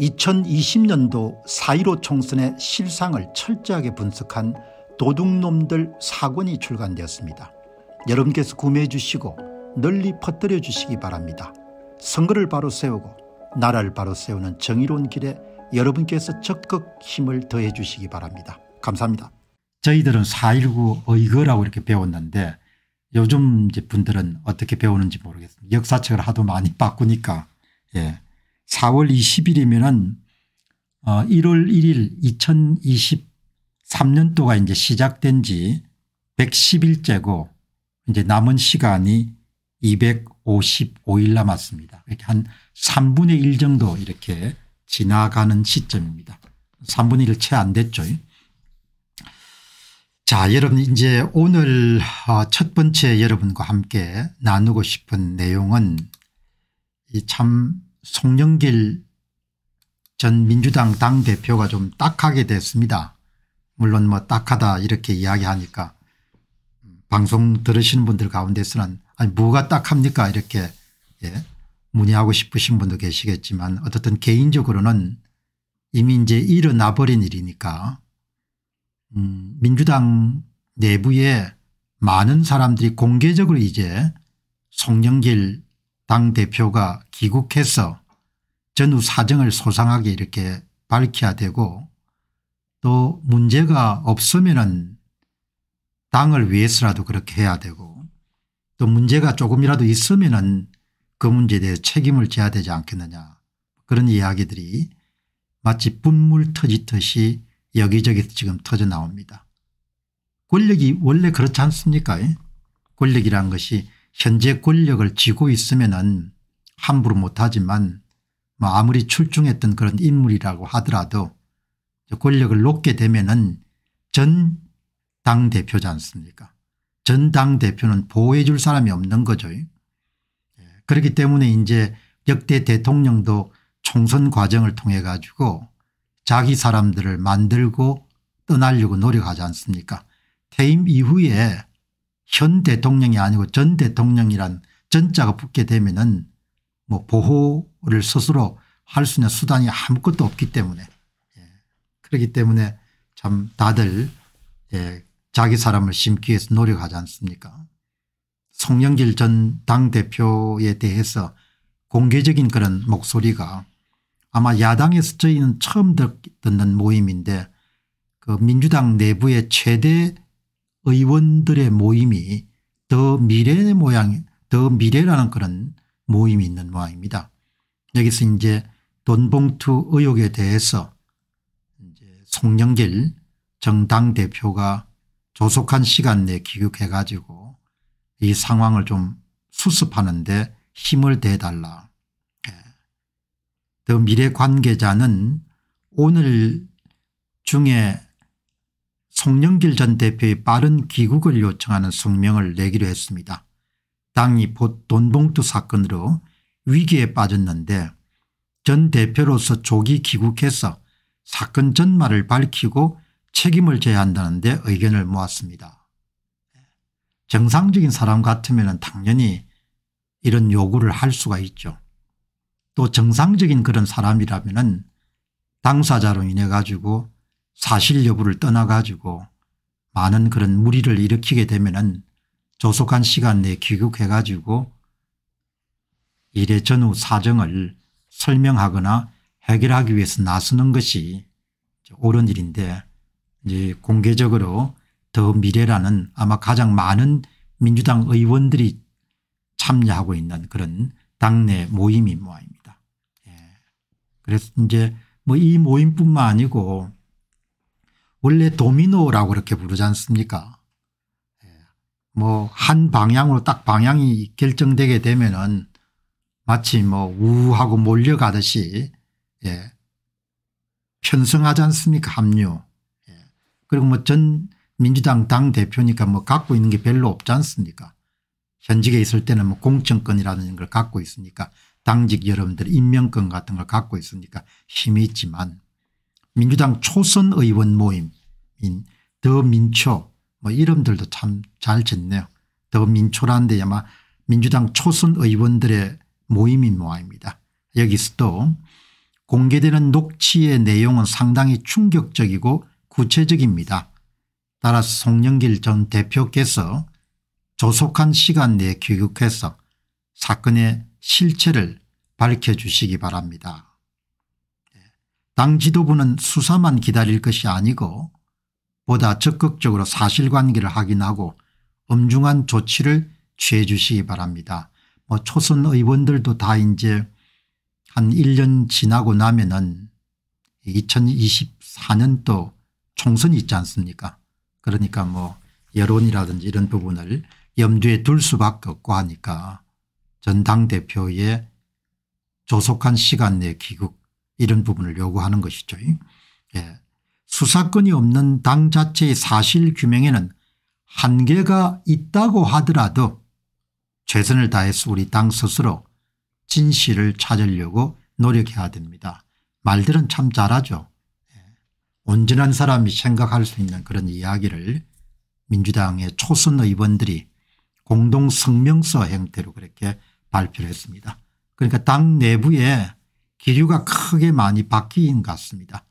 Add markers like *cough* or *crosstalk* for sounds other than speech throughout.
2020년도 4.15 총선의 실상을 철저하게 분석한 도둑놈들 사권이 출간되었습니다. 여러분께서 구매해 주시고 널리 퍼뜨려 주시기 바랍니다. 선거를 바로 세우고 나라를 바로 세우는 정의로운 길에 여러분께서 적극 힘을 더해 주시기 바랍니다. 감사합니다. 저희들은 4.19 의거라고 이렇게 배웠는데 요즘 분들은 어떻게 배우는지 모르겠습니다. 역사책을 하도 많이 바꾸니까 예. 4월 20일이면은 1월 어, 1일 2023년도가 이제 시작된 지 110일째고 이제 남은 시간이 255일 남았습니다. 이렇게 한 3분의 1 정도 이렇게 지나가는 시점입니다. 3분의 1 채 안 됐죠. 자 여러분 이제 오늘 어, 첫 번째 여러분과 함께 나누고 싶은 내용은 참 송영길 전 민주당 당대표가 좀 딱하게 됐습니다. 물론 뭐 딱하다 이렇게 이야기하니까 방송 들으시는 분들 가운데서는 아니 뭐가 딱합니까 이렇게 예 문의하고 싶으신 분도 계시겠지만 어떻든 개인적으로는 이미 이제 일어나버린 일이니까 음 민주당 내부에 많은 사람들이 공개적으로 이제 송영길 당대표가 귀국해서 전후 사정을 소상하게 이렇게 밝혀야 되고 또 문제가 없으면은 당을 위해서라도 그렇게 해야 되고 또 문제가 조금이라도 있으면은 그 문제에 대해 책임을 져야 되지 않겠느냐 그런 이야기들이 마치 분물 터지듯이 여기저기서 지금 터져 나옵니다. 권력이 원래 그렇지 않습니까 예? 권력이란 것이 현재 권력을 쥐고 있으면 은 함부로 못하지만 뭐 아무리 출중했던 그런 인물이라고 하더라도 권력을 놓게 되면은 전 당대표지 않습니까 전 당대표는 보호해 줄 사람이 없는 거죠. 예. 그렇기 때문에 이제 역대 대통령도 총선 과정을 통해 가지고 자기 사람들을 만들고 떠나려고 노력하지 않습니까 퇴임 이후에 현 대통령이 아니고 전 대통령이란 전자가 붙게 되면은 뭐 보호를 스스로 할 수 있는 수단이 아무것도 없기 때문에 예. 그렇기 때문에 참 다들 예. 자기 사람을 심기 위해서 노력하지 않습니까 송영길 전 당대표에 대해서 공개적인 그런 목소리가 아마 야당에서 저희는 처음 듣는 모임인데 그 민주당 내부의 최대 의원들의 모임이 더 미래의 모양 더 미래라는 그런 모임이 있는 모양입니다. 여기서 이제 돈봉투 의혹에 대해서 이제 송영길 정당 대표가 조속한 시간 내에 귀국해 가지고 이 상황을 좀 수습하는데 힘을 대달라. 예. 더 미래 관계자는 오늘 중에 송영길 전 대표의 빠른 귀국을 요청하는 성명을 내기로 했습니다. 당이 돈봉투 사건으로 위기에 빠졌는데 전 대표로서 조기 귀국해서 사건 전말을 밝히고 책임을 져야 한다는데 의견을 모았습니다. 정상적인 사람 같으면 당연히 이런 요구를 할 수가 있죠. 또 정상적인 그런 사람이라면 당사자로 인해 가지고 사실 여부를 떠나 가지고 많은 그런 무리를 일으키게 되면 조속한 시간 내에 귀국해가지고 일의 전후 사정을 설명하거나 해결하기 위해서 나서는 것이 옳은 일인데 이제 공개적으로 더 미래라는 아마 가장 많은 민주당 의원들이 참여하고 있는 그런 당내 모임이 모아입니다. 예. 그래서 이제 뭐 이 모임뿐만 아니고 원래 도미노라고 그렇게 부르지 않습니까 뭐한 방향으로 딱 방향이 결정되게 되면은 마치 뭐 우하고 몰려가듯이 예. 편승하지 않습니까 합류. 예. 그리고 뭐 전 민주당 당대표니까 뭐 갖고 있는 게 별로 없지 않습니까 현직에 있을 때는 뭐 공천권이라는 걸 갖고 있으니까 당직 여러분들 임명권 같은 걸 갖고 있으니까 힘이 있지만 민주당 초선 의원 모임인 더민초 뭐 이름들도 참 잘 짓네요. 더민초란데 아마 민주당 초선 의원들의 모임인 모양입니다. 여기서도 공개되는 녹취의 내용은 상당히 충격적이고 구체적입니다. 따라서 송영길 전 대표께서 조속한 시간 내에 귀국해서 사건의 실체를 밝혀주시기 바랍니다. 예. 당 지도부는 수사만 기다릴 것이 아니고 보다 적극적으로 사실관계를 확인하고 엄중한 조치를 취해 주시기 바랍니다. 뭐 초선 의원들도 다 이제 한 1년 지나고 나면은 2024년도 총선이 있지 않습니까 그러니까 뭐 여론이라든지 이런 부분을 염두에 둘 수밖에 없고 하니까 전당대표의 조속한 시간 내 귀국 이런 부분을 요구하는 것이죠. 예. 수사권이 없는 당 자체의 사실 규명에는 한계가 있다고 하더라도 최선을 다해서 우리 당 스스로 진실을 찾으려고 노력해야 됩니다. 말들은 참 잘하죠. 예. 온전한 사람이 생각할 수 있는 그런 이야기를 민주당의 초선 의원들이 공동 성명서 형태로 그렇게 발표를 했습니다. 그러니까 당 내부에 기류가 크게 많이 바뀐 것 같습니다.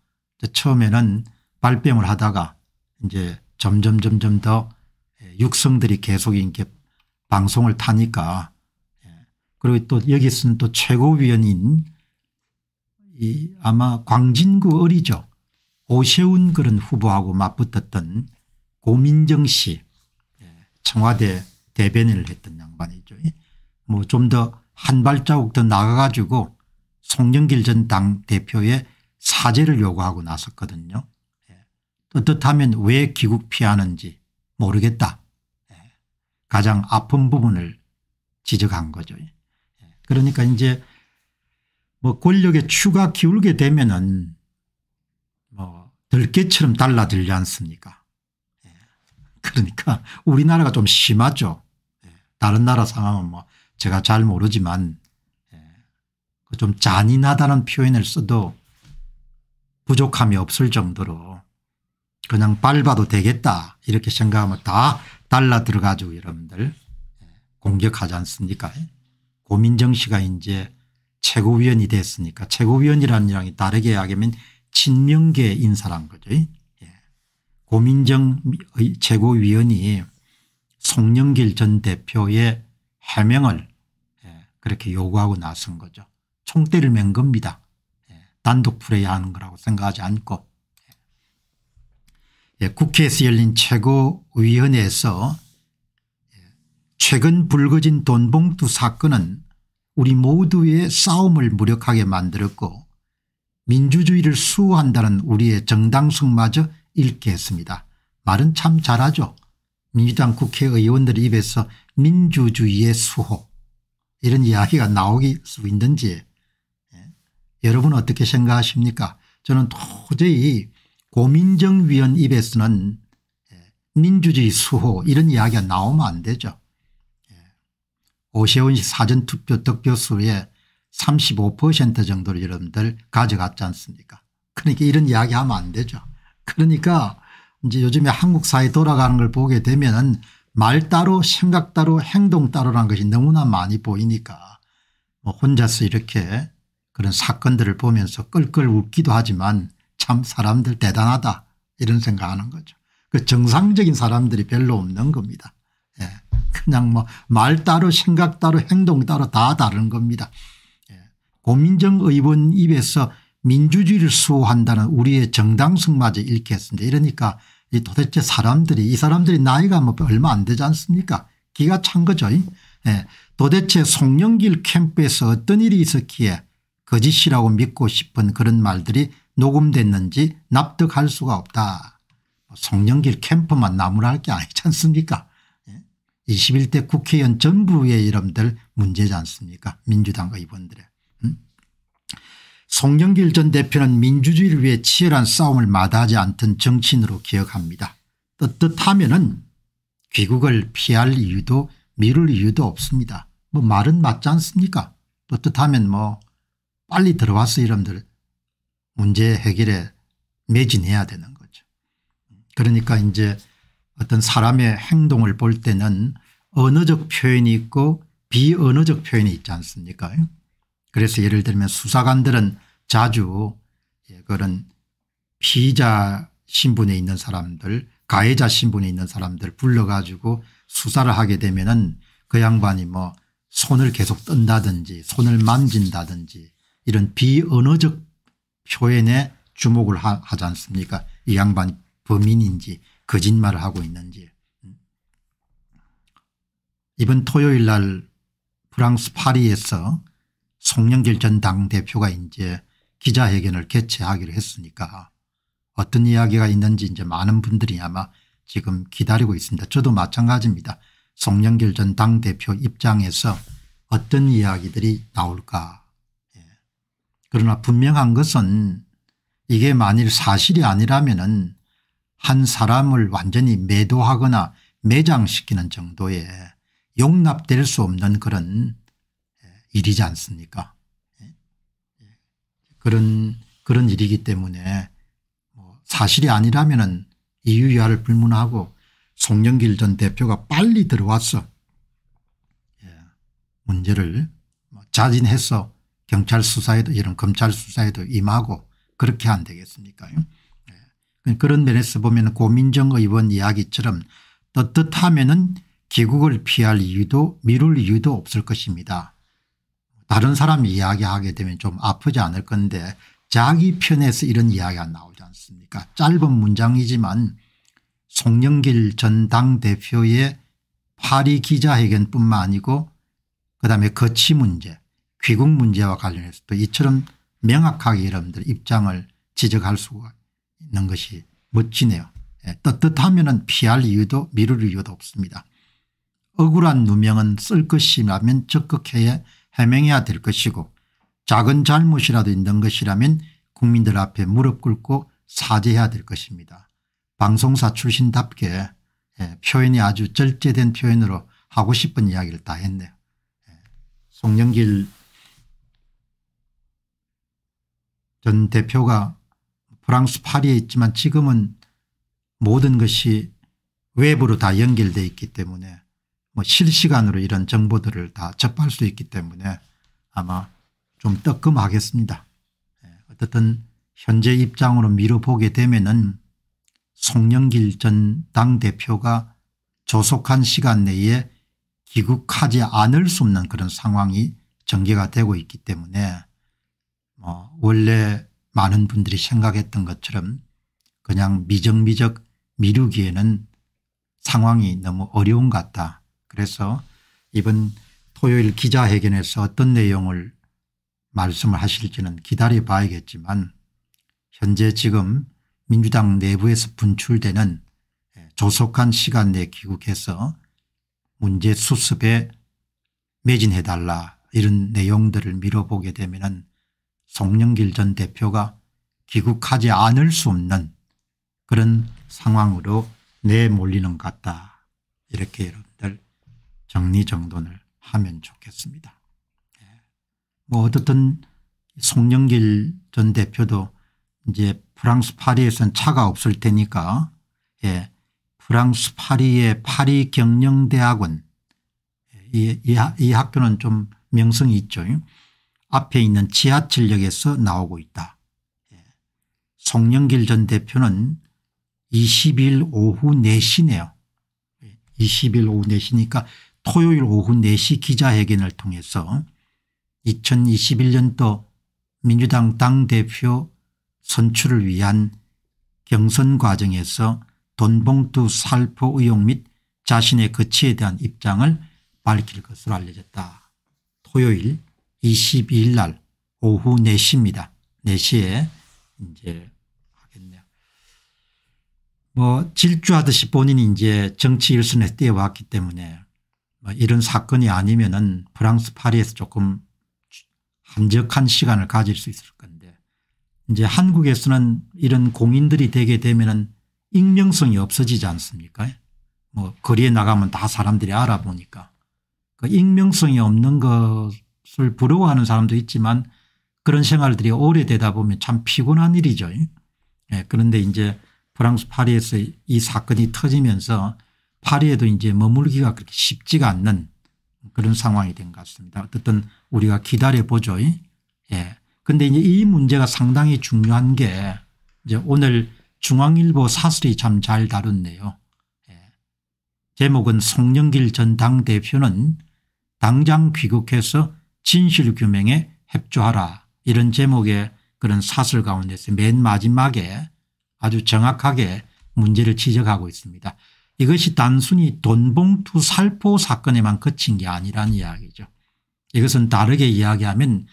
처음에는 발뺌을 하다가 이제 점점 점점 더 예, 육성들이 계속 이렇게 방송을 타니까 예. 그리고 또 여기 서는또 최고위원인 이 아마 광진구 어리죠. 오세훈 그런 후보하고 맞붙었던 고민정 씨 예, 청와대 대변인을 했던 양반이죠. 뭐 좀 더 한 발자국 더 나가가지고 송영길 전 당 대표의 사죄를 요구하고 나섰거든요. 뜻하면 예. 왜 기국 피하는지 모르겠다. 예. 가장 아픈 부분을 지적한 거죠. 예. 그러니까 이제 뭐 권력의 추가 기울게 되면은 뭐 들깨처럼 달라들지 않습니까? 그러니까 우리나라가 좀 심하죠. 다른 나라 상황은 뭐 제가 잘 모르지만 그 좀 잔인하다는 표현을 써도 부족함이 없을 정도로 그냥 밟아도 되겠다 이렇게 생각하면 다 달라 들어가지고 여러분들 예, 공격하지 않습니까 예? 고민정 씨가 이제 최고위원이 됐으니까 최고위원이라는 이랑이 다르게 이야기하면 친명계 인사란 거죠. 예. 고민정 최고위원이 송영길 전 대표의 해명을 그렇게 요구하고 나선 거죠. 총대를 맨 겁니다. 단독풀어야 하는 거라고 생각하지 않고 예, 국회에서 열린 최고위원회에서 예, 최근 불거진 돈봉투 사건은 우리 모두의 싸움을 무력하게 만들었고 민주주의를 수호한다는 우리의 정당성마저 잃게 했습니다. 말은 참 잘하죠. 민주당 국회의원들 입에서 민주주의의 수호 이런 이야기가 나오기 수 있는지 여러분 어떻게 생각하십니까 저는 도저히 고민정위원 입에서는 예, 민주주의 수호 이런 이야기가 나오면 안 되죠. 예. 오세훈 사전투표 득표수의 35% 정도를 여러분들 가져갔지 않습니까 그러니까 이런 이야기하면 안 되죠. 그러니까 이제 요즘에 한국 사회 돌아가는 걸 보게 되면 말 따로 생각 따로 행동 따로라는 것이 너무나 많이 보이니까 뭐 혼자서 이렇게 그런 사건들을 보면서 끌끌 웃기도 하지만 참 사람들 대단하다 이런 생각하는 거죠. 그 정상적인 사람들이 별로 없는 겁니다. 예. 그냥 뭐 말 따로 생각 따로 행동 따로 다 다른 겁니다. 예. 고민정 의원 입에서 민주주의를 수호한다는 우리의 정당성마저 잃게 했습니다. 이러니까 이 도대체 사람들이 이 사람들이 나이가 뭐 얼마 안 되지 않습니까 기가 찬 거죠. 예. 도대체 송영길 캠프에서 어떤 일이 있었기에 거짓이라고 믿고 싶은 그런 말들이 녹음됐는지 납득할 수가 없다. 뭐 송영길 캠프만 나무랄 게 아니지 않습니까 21대 예? 국회의원 전부의 이름들 문제지 않습니까 민주당 의원들의. 음? 송영길 전 대표는 민주주의를 위해 치열한 싸움을 마다하지 않던 정치인으로 기억합니다. 떳떳하면 은 귀국을 피할 이유도 미룰 이유도 없습니다. 뭐 말은 맞지 않습니까 떳떳하면 뭐 빨리 들어와서 이름들 문제 해결에 매진해야 되는 거죠. 그러니까 이제 어떤 사람의 행동을 볼 때는 언어적 표현이 있고 비언어적 표현이 있지 않습니까? 그래서 예를 들면 수사관들은 자주 예, 그런 피자 신분에 있는 사람들 가해자 신분에 있는 사람들 불러가지고 수사를 하게 되면은 그 양반이 뭐 손을 계속 뜬다든지 손을 만진다든지 이런 비언어적 표현에 주목을 하, 하지 않습니까 이 양반 범인인지 거짓말을 하고 있는지 이번 토요일 날 프랑스 파리에서 송영길 전 당대표가 이제 기자회견을 개최하기로 했으니까 어떤 이야기가 있는지 이제 많은 분들이 아마 지금 기다리고 있습니다. 저도 마찬가지입니다. 송영길 전 당대표 입장에서 어떤 이야기들이 나올까 그러나 분명한 것은 이게 만일 사실이 아니라면 한 사람을 완전히 매도하거나 매장시키는 정도의 용납될 수 없는 그런 예, 일이지 않습니까 예. 그런 그런 일이기 때문에 뭐 사실이 아니라면 이유야를 불문하고 송영길 전 대표가 빨리 들어와서 예, 문제를 뭐 자진해서 경찰 수사에도 이런 검찰 수사에도 임하고 그렇게 안 되겠습니까 네. 예. 그런 면에서 보면 고민정 의원 이야기처럼 떳떳하면 은 기국을 피할 이유도 미룰 이유도 없을 것입니다. 다른 사람이 이야기하게 되면 좀 아프지 않을 건데 자기 편에서 이런 이야기가 나오지 않습니까 짧은 문장이지만 송영길 전 당대표의 파리 기자회견뿐만 아니고 그다음에 거치 문제 귀국 문제와 관련해서도 이처럼 명확하게 여러분들 입장을 지적할 수가 있는 것이 멋지네요. 예, 떳떳하면 피할 이유도 미룰 이유도 없습니다. 억울한 누명은 쓸 것이라면 적극해 야 해명해야 될 것이고 작은 잘못이라도 있는 것이라면 국민들 앞에 무릎 꿇고 사죄해야 될 것입니다. 방송사 출신답게 예, 표현이 아주 절제된 표현으로 하고 싶은 이야기를 다 했네요. 예, 송영길 전 대표가 프랑스 파리에 있지만 지금은 모든 것이 외부로다 연결되어 있기 때문에 뭐 실시간으로 이런 정보들을 다 접할 수 있기 때문에 아마 좀 뜨끔하겠습니다. 예, 어떻든 현재 입장으로 미뤄보게 되면은 송영길 전 당대표가 조속한 시간 내에 귀국하지 않을 수 없는 그런 상황이 전개가 되고 있기 때문에 뭐 원래 많은 분들이 생각했던 것처럼 그냥 미적미적 미루기에는 상황이 너무 어려운 것 같다. 그래서 이번 토요일 기자회견에서 어떤 내용을 말씀을 하실지는 기다려 봐야겠지만 현재 지금 민주당 내부에서 분출되는 조속한 시간 내에 귀국해서 문제 수습에 매진해달라 이런 내용들을 미뤄보게 되면 송영길 전 대표가 귀국하지 않을 수 없는 그런 상황으로 내몰리는 것 같다. 이렇게 여러분들 정리정돈을 하면 좋겠습니다. 예. 뭐 어떻든 송영길 전 대표도 이제 프랑스 파리에선 차가 없을 테니까 예, 프랑스 파리의 파리 경영대학원 예, 이, 이, 이 학교는 좀 명성이 있죠. 앞에 있는 지하철역에서 나오고 있다. 예. 송영길 전 대표는 20일 오후 4시네요. 20일 예. 오후 4시니까 토요일 오후 4시 기자회견을 통해서 2021년도 민주당 당대표 선출을 위한 경선 과정에서 돈봉투 살포 의혹 및 자신의 거취에 대한 입장을 밝힐 것으로 알려졌다. 토요일 22일 날 오후 4시입니다. 4시에 이제 하겠네요. 뭐 질주하듯이 본인이 이제 정치 일선에 뛰어왔기 때문에 뭐 이런 사건이 아니면은 프랑스 파리에서 조금 한적한 시간을 가질 수 있을 건데 이제 한국에서는 이런 공인들이 되게 되면은 익명성이 없어지지 않습니까? 뭐 거리에 나가면 다 사람들이 알아보니까 그 익명성이 없는 것 것을 부러워하는 사람도 있지만 그런 생활들이 오래되다 보면 참 피곤한 일이죠. 예, 그런데 이제 프랑스 파리에서 이 사건이 터지면서 파리에도 이제 머물기가 그렇게 쉽지가 않는 그런 상황이 된 것 같습니다. 어쨌든 우리가 기다려보죠. 예. 근데 이제 이 문제가 상당히 중요한 게 이제 오늘 중앙일보 사설이 참 잘 다뤘네요. 예. 제목은 송영길 전 당대표는 당장 귀국해서 진실규명에 협조하라 이런 제목의 그런 사설 가운데서 맨 마지막에 아주 정확하게 문제를 지적하고 있습니다. 이것이 단순히 돈봉투 살포 사건에만 그친 게 아니란 이야기죠. 이것은 다르게 이야기하면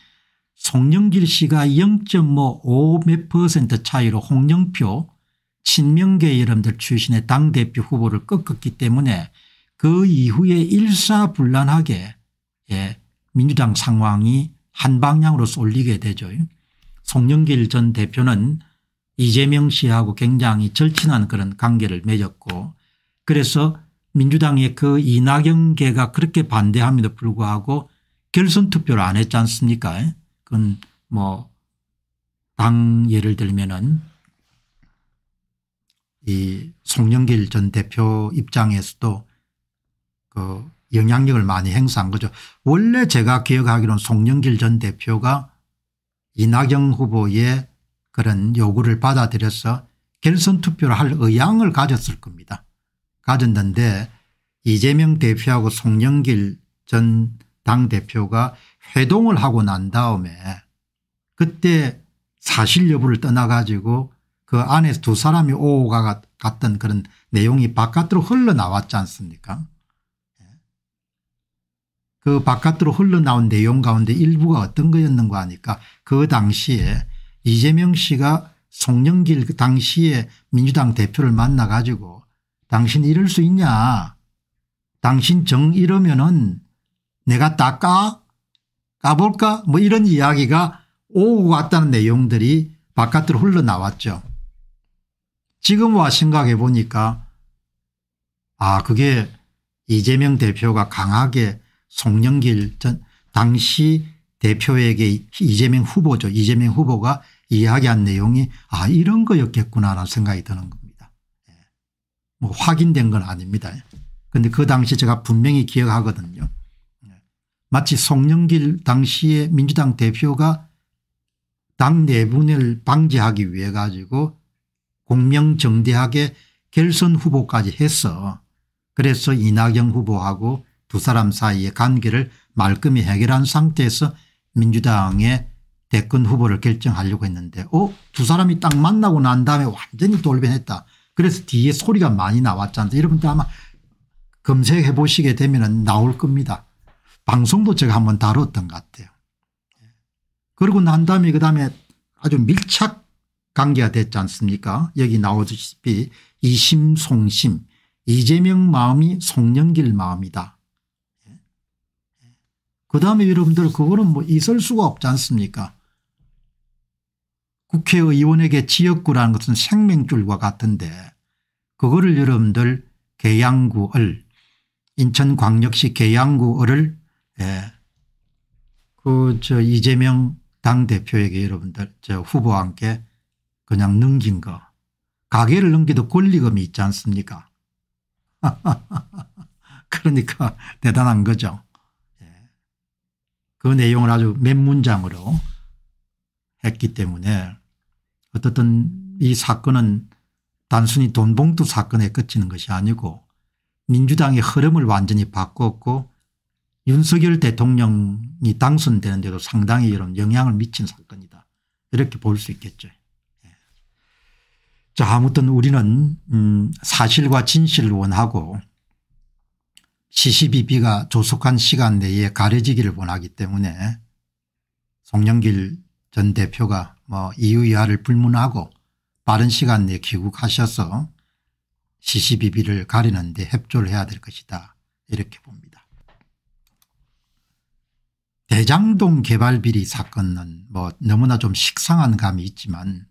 송영길 씨가 0.5 몇 퍼센트 차이로 홍영표 친명계 여러분들 출신의 당대표 후보를 꺾었기 때문에 그 이후에 일사불란하게 예, 민주당 상황이 한 방향으로 쏠리게 되죠. 송영길 전 대표는 이재명 씨하고 굉장히 절친한 그런 관계를 맺었고 그래서 민주당의 그 이낙연계가 그렇게 반대함에도 불구하고 결선 투표를 안 했지 않습니까 그건 뭐 당 예를 들면은 이 송영길 전 대표 입장에서도 그 영향력을 많이 행사한 거죠. 원래 제가 기억하기로는 송영길 전 대표가 이낙연 후보의 그런 요구를 받아들여서 결선 투표를 할 의향을 가졌을 겁니다. 가졌는데 이재명 대표하고 송영길 전 당대표가 회동을 하고 난 다음에 그때 사실 여부를 떠나가지고 그 안에서 두 사람이 오가 갔던 그런 내용이 바깥으로 흘러나왔지 않습니까 그 바깥으로 흘러나온 내용 가운데 일부가 어떤 거였는가 하니까 그 당시에 이재명 씨가 송영길 그 당시에 민주당 대표를 만나 가지고 당신 이럴 수 있냐 당신 정 이러면은 내가 다 까? 까볼까? 뭐 이런 이야기가 오고 왔다는 내용들이 바깥으로 흘러나왔죠. 지금 와 생각해 보니까 아 그게 이재명 대표가 강하게 송영길 전 당시 대표에게 이재명 후보죠. 이재명 후보가 이야기한 내용이 아 이런 거였겠구나라는 생각이 드는 겁니다. 예. 뭐 확인된 건 아닙니다. 그런데 예. 그 당시 제가 분명히 기억하거든요. 예. 마치 송영길 당시에 민주당 대표가 당 내분을 방지하기 위해 가지고 공명정대하게 결선 후보까지 했어. 그래서 이낙연 후보하고 두 사람 사이의 관계를 말끔히 해결한 상태에서 민주당의 대권 후보를 결정하려고 했는데 어? 두 사람이 딱 만나고 난 다음에 완전히 돌변했다. 그래서 뒤에 소리가 많이 나왔지 않습 여러분들 아마 검색해 보시게 되면 나올 겁니다. 방송도 제가 한번 다뤘던 것 같아요. 그러고 난 다음에 그 다음에 아주 밀착 관계가 됐지 않습니까 여기 나오듯이 이심송심 이재명 마음이 송영길 마음이다. 그 다음에 여러분들 그거는 뭐 있을 수가 없지 않습니까 국회의원에게 지역구라는 것은 생명줄과 같은데 그거를 여러분들 계양구을 인천광역시 계양구을 예. 그저 이재명 당대표에게 여러분들 저 후보와 함께 그냥 넘긴 거 가게를 넘기도 권리금이 있지 않습니까 *laughs* 그러니까 대단한 거죠. 그 내용을 아주 몇 문장으로 했기 때문에 어떻든 이 사건은 단순히 돈봉투 사건에 끝치는 것이 아니고 민주당의 흐름을 완전히 바꿨고 윤석열 대통령이 당선되는데도 상당히 이런 영향을 미친 사건이다. 이렇게 볼 수 있겠죠. 예. 자 아무튼 우리는 음 사실과 진실을 원하고 CCBB가 조속한 시간 내에 가려지기를 원하기 때문에 송영길 전 대표가 뭐 이유 이하를 불문하고 빠른 시간 내에 귀국하셔서 CCBB를 가리는 데 협조를 해야 될 것이다 이렇게 봅니다. 대장동 개발 비리 사건은 뭐 너무나 좀 식상한 감이 있지만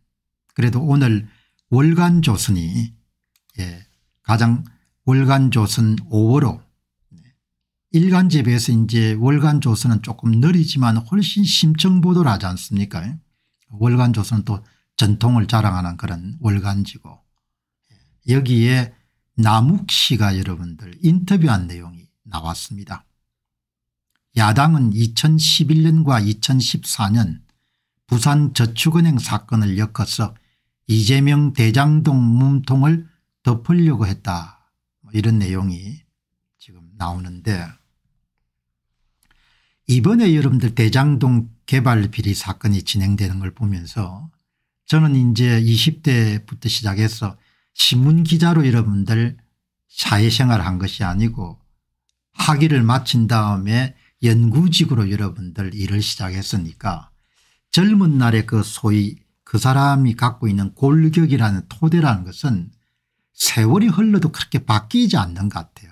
그래도 오늘 월간조선이 예, 가장 월간조선 5월호 일간지에 비해서 이제 월간 조선은 조금 느리지만 훨씬 심층 보도를 하지 않습니까 월간 조선은 또 전통을 자랑하는 그런 월간지고 여기에 남욱 씨가 여러분들 인터뷰한 내용이 나왔습니다. 야당은 2011년과 2014년 부산 저축은행 사건을 엮어서 이재명 대장동 몸통을 덮으려고 했다 뭐 이런 내용이 지금 나오는데 이번에 여러분들 대장동 개발 비리 사건이 진행되는 걸 보면서 저는 이제 20대부터 시작해서 신문기자로 여러분들 사회생활을 한 것이 아니고 학위를 마친 다음에 연구직으로 여러분들 일을 시작했으니까 젊은 날에 그 소위 그 사람이 갖고 있는 골격이라는 토대라는 것은 세월이 흘러도 그렇게 바뀌지 않는 것 같아요.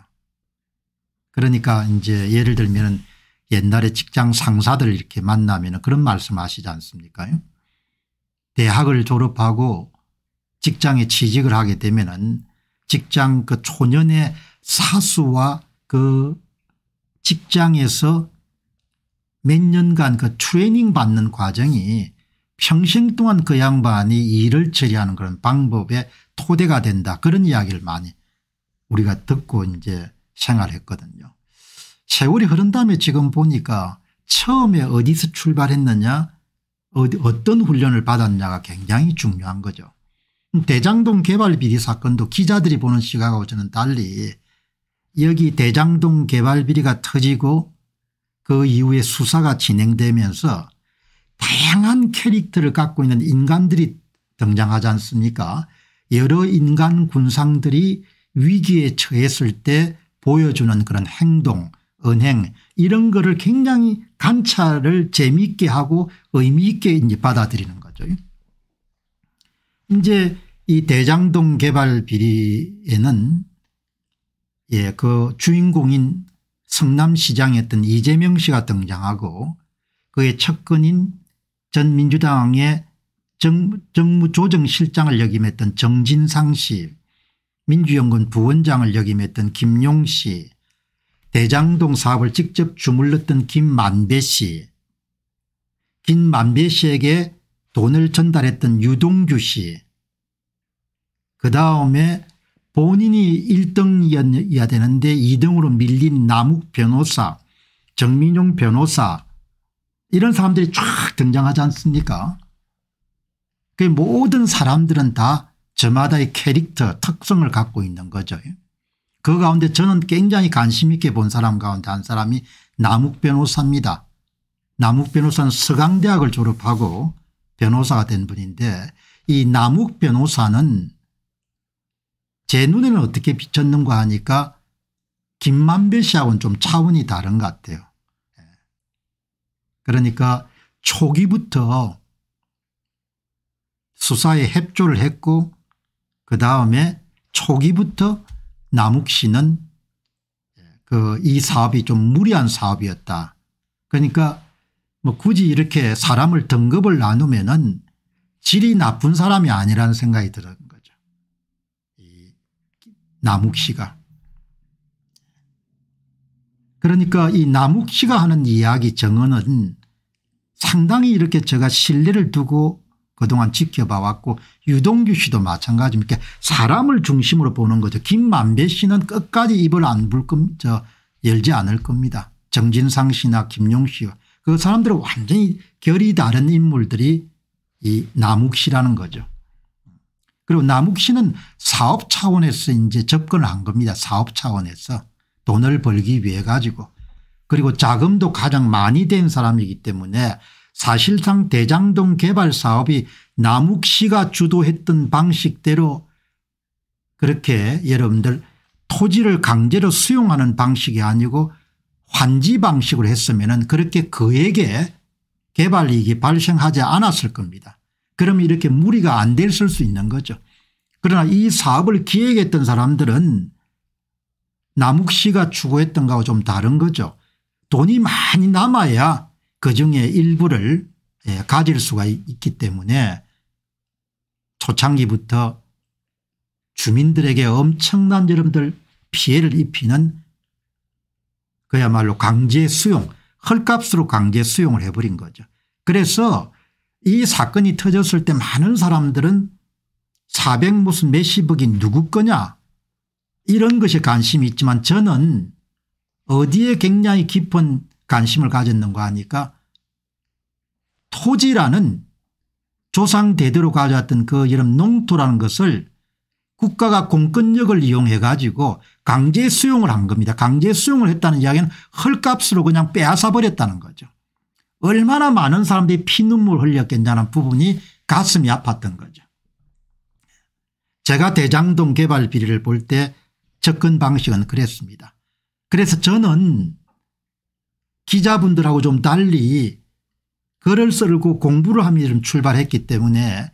그러니까 이제 예를 들면 옛날에 직장 상사들 이렇게 만나면 그런 말씀 하시지 않습니까 대학을 졸업하고 직장에 취직을 하게 되면 은 직장 그 초년의 사수와 그 직장에서 몇 년간 그 트레이닝 받는 과정이 평생 동안 그 양반이 일을 처리하는 그런 방법의 토대가 된다 그런 이야기를 많이 우리가 듣고 이제 생활했거든요. 세월이 흐른 다음에 지금 보니까 처음에 어디서 출발했느냐 어디 어떤 훈련을 받았냐가 굉장히 중요한 거죠. 대장동 개발 비리 사건도 기자들이 보는 시각하고 저는 달리 여기 대장동 개발 비리가 터지고 그 이후에 수사가 진행되면서 다양한 캐릭터를 갖고 있는 인간들이 등장하지 않습니까 여러 인간 군상들이 위기에 처했을 때 보여주는 그런 행동 은행 이런 거를 굉장히 관찰을 재미있게 하고 의미있게 받아들이는 거죠. 이제 이 대장동 개발 비리에는 예, 그 주인공인 성남시장이었던 이재명 씨가 등장하고 그의 척근인 전 민주당의 정, 정무조정실장을 역임했던 정진상 씨 민주연구원 부원장을 역임했던 김용 씨 대장동 사업을 직접 주물렀던 김만배 씨 김만배 씨에게 돈을 전달했던 유동규 씨그 다음에 본인이 1등이어야 되는데 2등으로 밀린 남욱 변호사 정민용 변호사 이런 사람들이 쫙 등장하지 않습니까 그 모든 사람들은 다 저마다의 캐릭터 특성을 갖고 있는 거죠. 그 가운데 저는 굉장히 관심 있게 본 사람 가운데 한 사람이 남욱 변호사입니다. 남욱 변호사는 서강대학을 졸업하고 변호사가 된 분인데 이 남욱 변호사는 제 눈에는 어떻게 비쳤는가 하니까 김만배 씨하고는 좀 차원이 다른 것 같아요. 예. 그러니까 초기부터 수사에 협조를 했고 그다음에 초기부터 남욱 씨는 그 이 사업이 좀 무리한 사업이었다. 그러니까 뭐 굳이 이렇게 사람을 등급을 나누면은 질이 나쁜 사람이 아니라는 생각이 드는 거죠. 이 남욱 씨가. 그러니까 이 남욱 씨가 하는 이야기 정언은 상당히 이렇게 제가 신뢰를 두고 그동안 지켜봐 왔고 유동규 씨도 마찬가지입니다. 사람을 중심으로 보는 거죠. 김만배 씨는 끝까지 입을 안불저 열지 않을 겁니다. 정진상 씨나 김용 씨와 그 사람들은 완전히 결이 다른 인물들이 이 남욱 씨라는 거죠. 그리고 남욱 씨는 사업 차원에서 이제 접근을 한 겁니다. 사업 차원에서 돈을 벌기 위해 가지고 그리고 자금도 가장 많이 된 사람이기 때문에 사실상 대장동 개발 사업이 남욱 씨가 주도했던 방식대로 그렇게 여러분들 토지를 강제로 수용하는 방식이 아니고 환지 방식으로 했으면 그렇게 그에게 개발이익이 발생하지 않았을 겁니다. 그러면 이렇게 무리가 안 됐을 수 있는 거죠. 그러나 이 사업을 기획했던 사람들은 남욱 씨가 추구했던 거하고 좀 다른 거죠. 돈이 많이 남아야 그 중에 일부를 예, 가질 수가 있기 때문에 초창기부터 주민들에게 엄청난 여러분들 피해를 입히는 그야말로 강제 수용 헐값으로 강제 수용을 해버린 거죠. 그래서 이 사건이 터졌을 때 많은 사람들은 400 무슨 몇십억이 누구 거냐 이런 것에 관심이 있지만 저는 어디에 굉장히 깊은 관심을 가졌는가 하니까 토지라는 조상 대대로 가져왔던 그이름 농토라는 것을 국가가 공권력을 이용해 가지고 강제 수용을 한 겁니다. 강제 수용을 했다는 이야기는 헐값으로 그냥 빼앗아 버렸다는 거죠. 얼마나 많은 사람들이 피눈물 흘렸겠냐는 부분이 가슴이 아팠던 거죠. 제가 대장동 개발 비리를 볼 때 접근 방식은 그랬습니다. 그래서 저는 기자분들하고 좀 달리 글을 쓰고 공부를 하며 좀 출발했기 때문에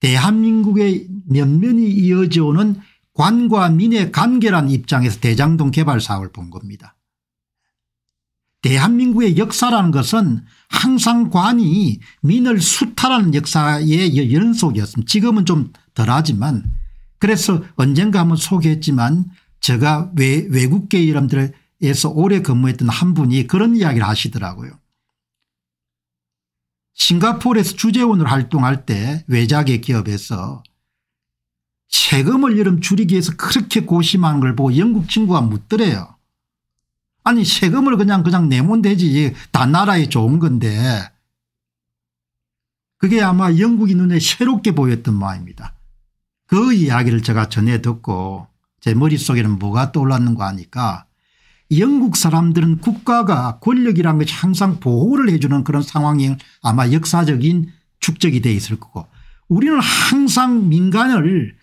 대한민국의 면면이 이어져오는 관과 민의 관계란 입장에서 대장동 개발 사업을 본 겁니다. 대한민국의 역사라는 것은 항상 관이 민을 수탈하는 역사의 연속이었습니다. 지금은 좀 덜하지만 그래서 언젠가 한번 소개했지만 제가 외, 국계 이름들을 에서 오래 근무했던 한 분이 그런 이야기를 하시더라고요. 싱가포르에서 주재원으로 활동할 때 외자계 기업에서 세금을 여름 줄이기 위해서 그렇게 고심한 걸 보고 영국 친구가 묻더래요. 아니 세금을 그냥 그냥 내면 되지 다 나라에 좋은 건데 그게 아마 영국인 눈에 새롭게 보였던 모양입니다. 그 이야기를 제가 전해 듣고 제 머릿속에는 뭐가 떠올랐는가 하니까 영국 사람들은 국가가 권력이란 것이 항상 보호를 해주는 그런 상황이 아마 역사적인 축적이 되어 있을 거고 우리는 항상 민간을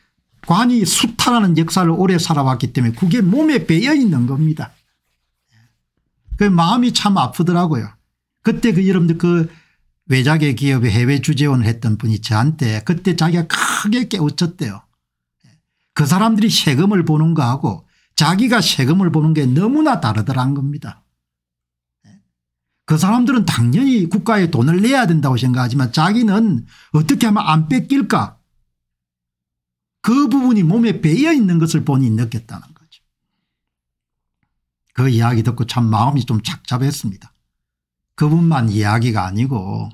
관이 수탈하는 역사를 오래 살아왔기 때문에 그게 몸에 배어 있는 겁니다. 그 마음이 참 아프더라고요. 그때 그 여러분들 그 외자계 기업에 해외 주재원을 했던 분이 저한테 그때 자기가 크게 깨우쳤대요. 그 사람들이 세금을 보는 거하고 자기가 세금을 보는 게 너무나 다르더란 겁니다. 네. 그 사람들은 당연히 국가에 돈을 내야 된다고 생각하지만 자기는 어떻게 하면 안 뺏길까 그 부분이 몸에 배어 있는 것을 본인이 느꼈다는 거죠. 그 이야기 듣고 참 마음이 좀 착잡했습니다. 그분만 이야기가 아니고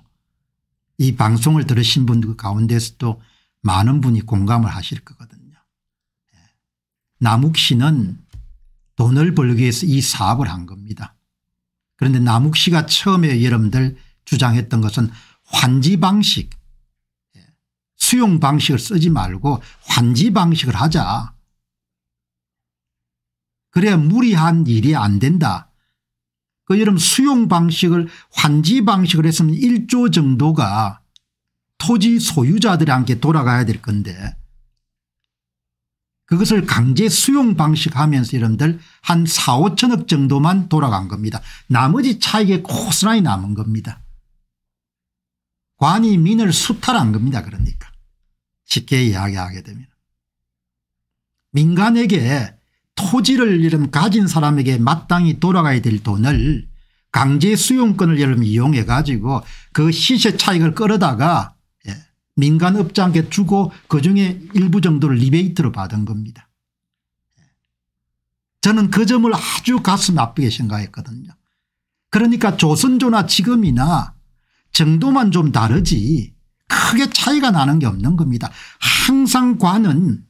이 방송을 들으신 분들 가운데서도 많은 분이 공감을 하실 거거든요. 남욱 씨는 돈을 벌기 위해서 이 사업을 한 겁니다. 그런데 남욱 씨가 처음에 여러분들 주장했던 것은 환지 방식 예, 수용 방식을 쓰지 말고 환지 방식을 하자. 그래야 무리한 일이 안 된다. 그 여름 수용 방식을 환지 방식을 했으면 1조 정도가 토지 소유자들한테 돌아가야 될 건데 그것을 강제 수용 방식 하면서 여러분들 한 4, 5천억 정도만 돌아간 겁니다. 나머지 차익에 코스란히 남은 겁니다. 관이 민을 수탈한 겁니다. 그러니까 쉽게 이야기하게 되면 민간에게 토지를 이름 가진 사람에게 마땅히 돌아가야 될 돈을 강제 수용권을 여러분 이용해 가지고 그 시세 차익을 끌어다가 민간 업자한테 주고 그중에 일부 정도를 리베이트로 받은 겁니다. 저는 그 점을 아주 가슴 아프게 생각했거든요. 그러니까 조선조나 지금이나 정도만 좀 다르지 크게 차이가 나는 게 없는 겁니다. 항상 관은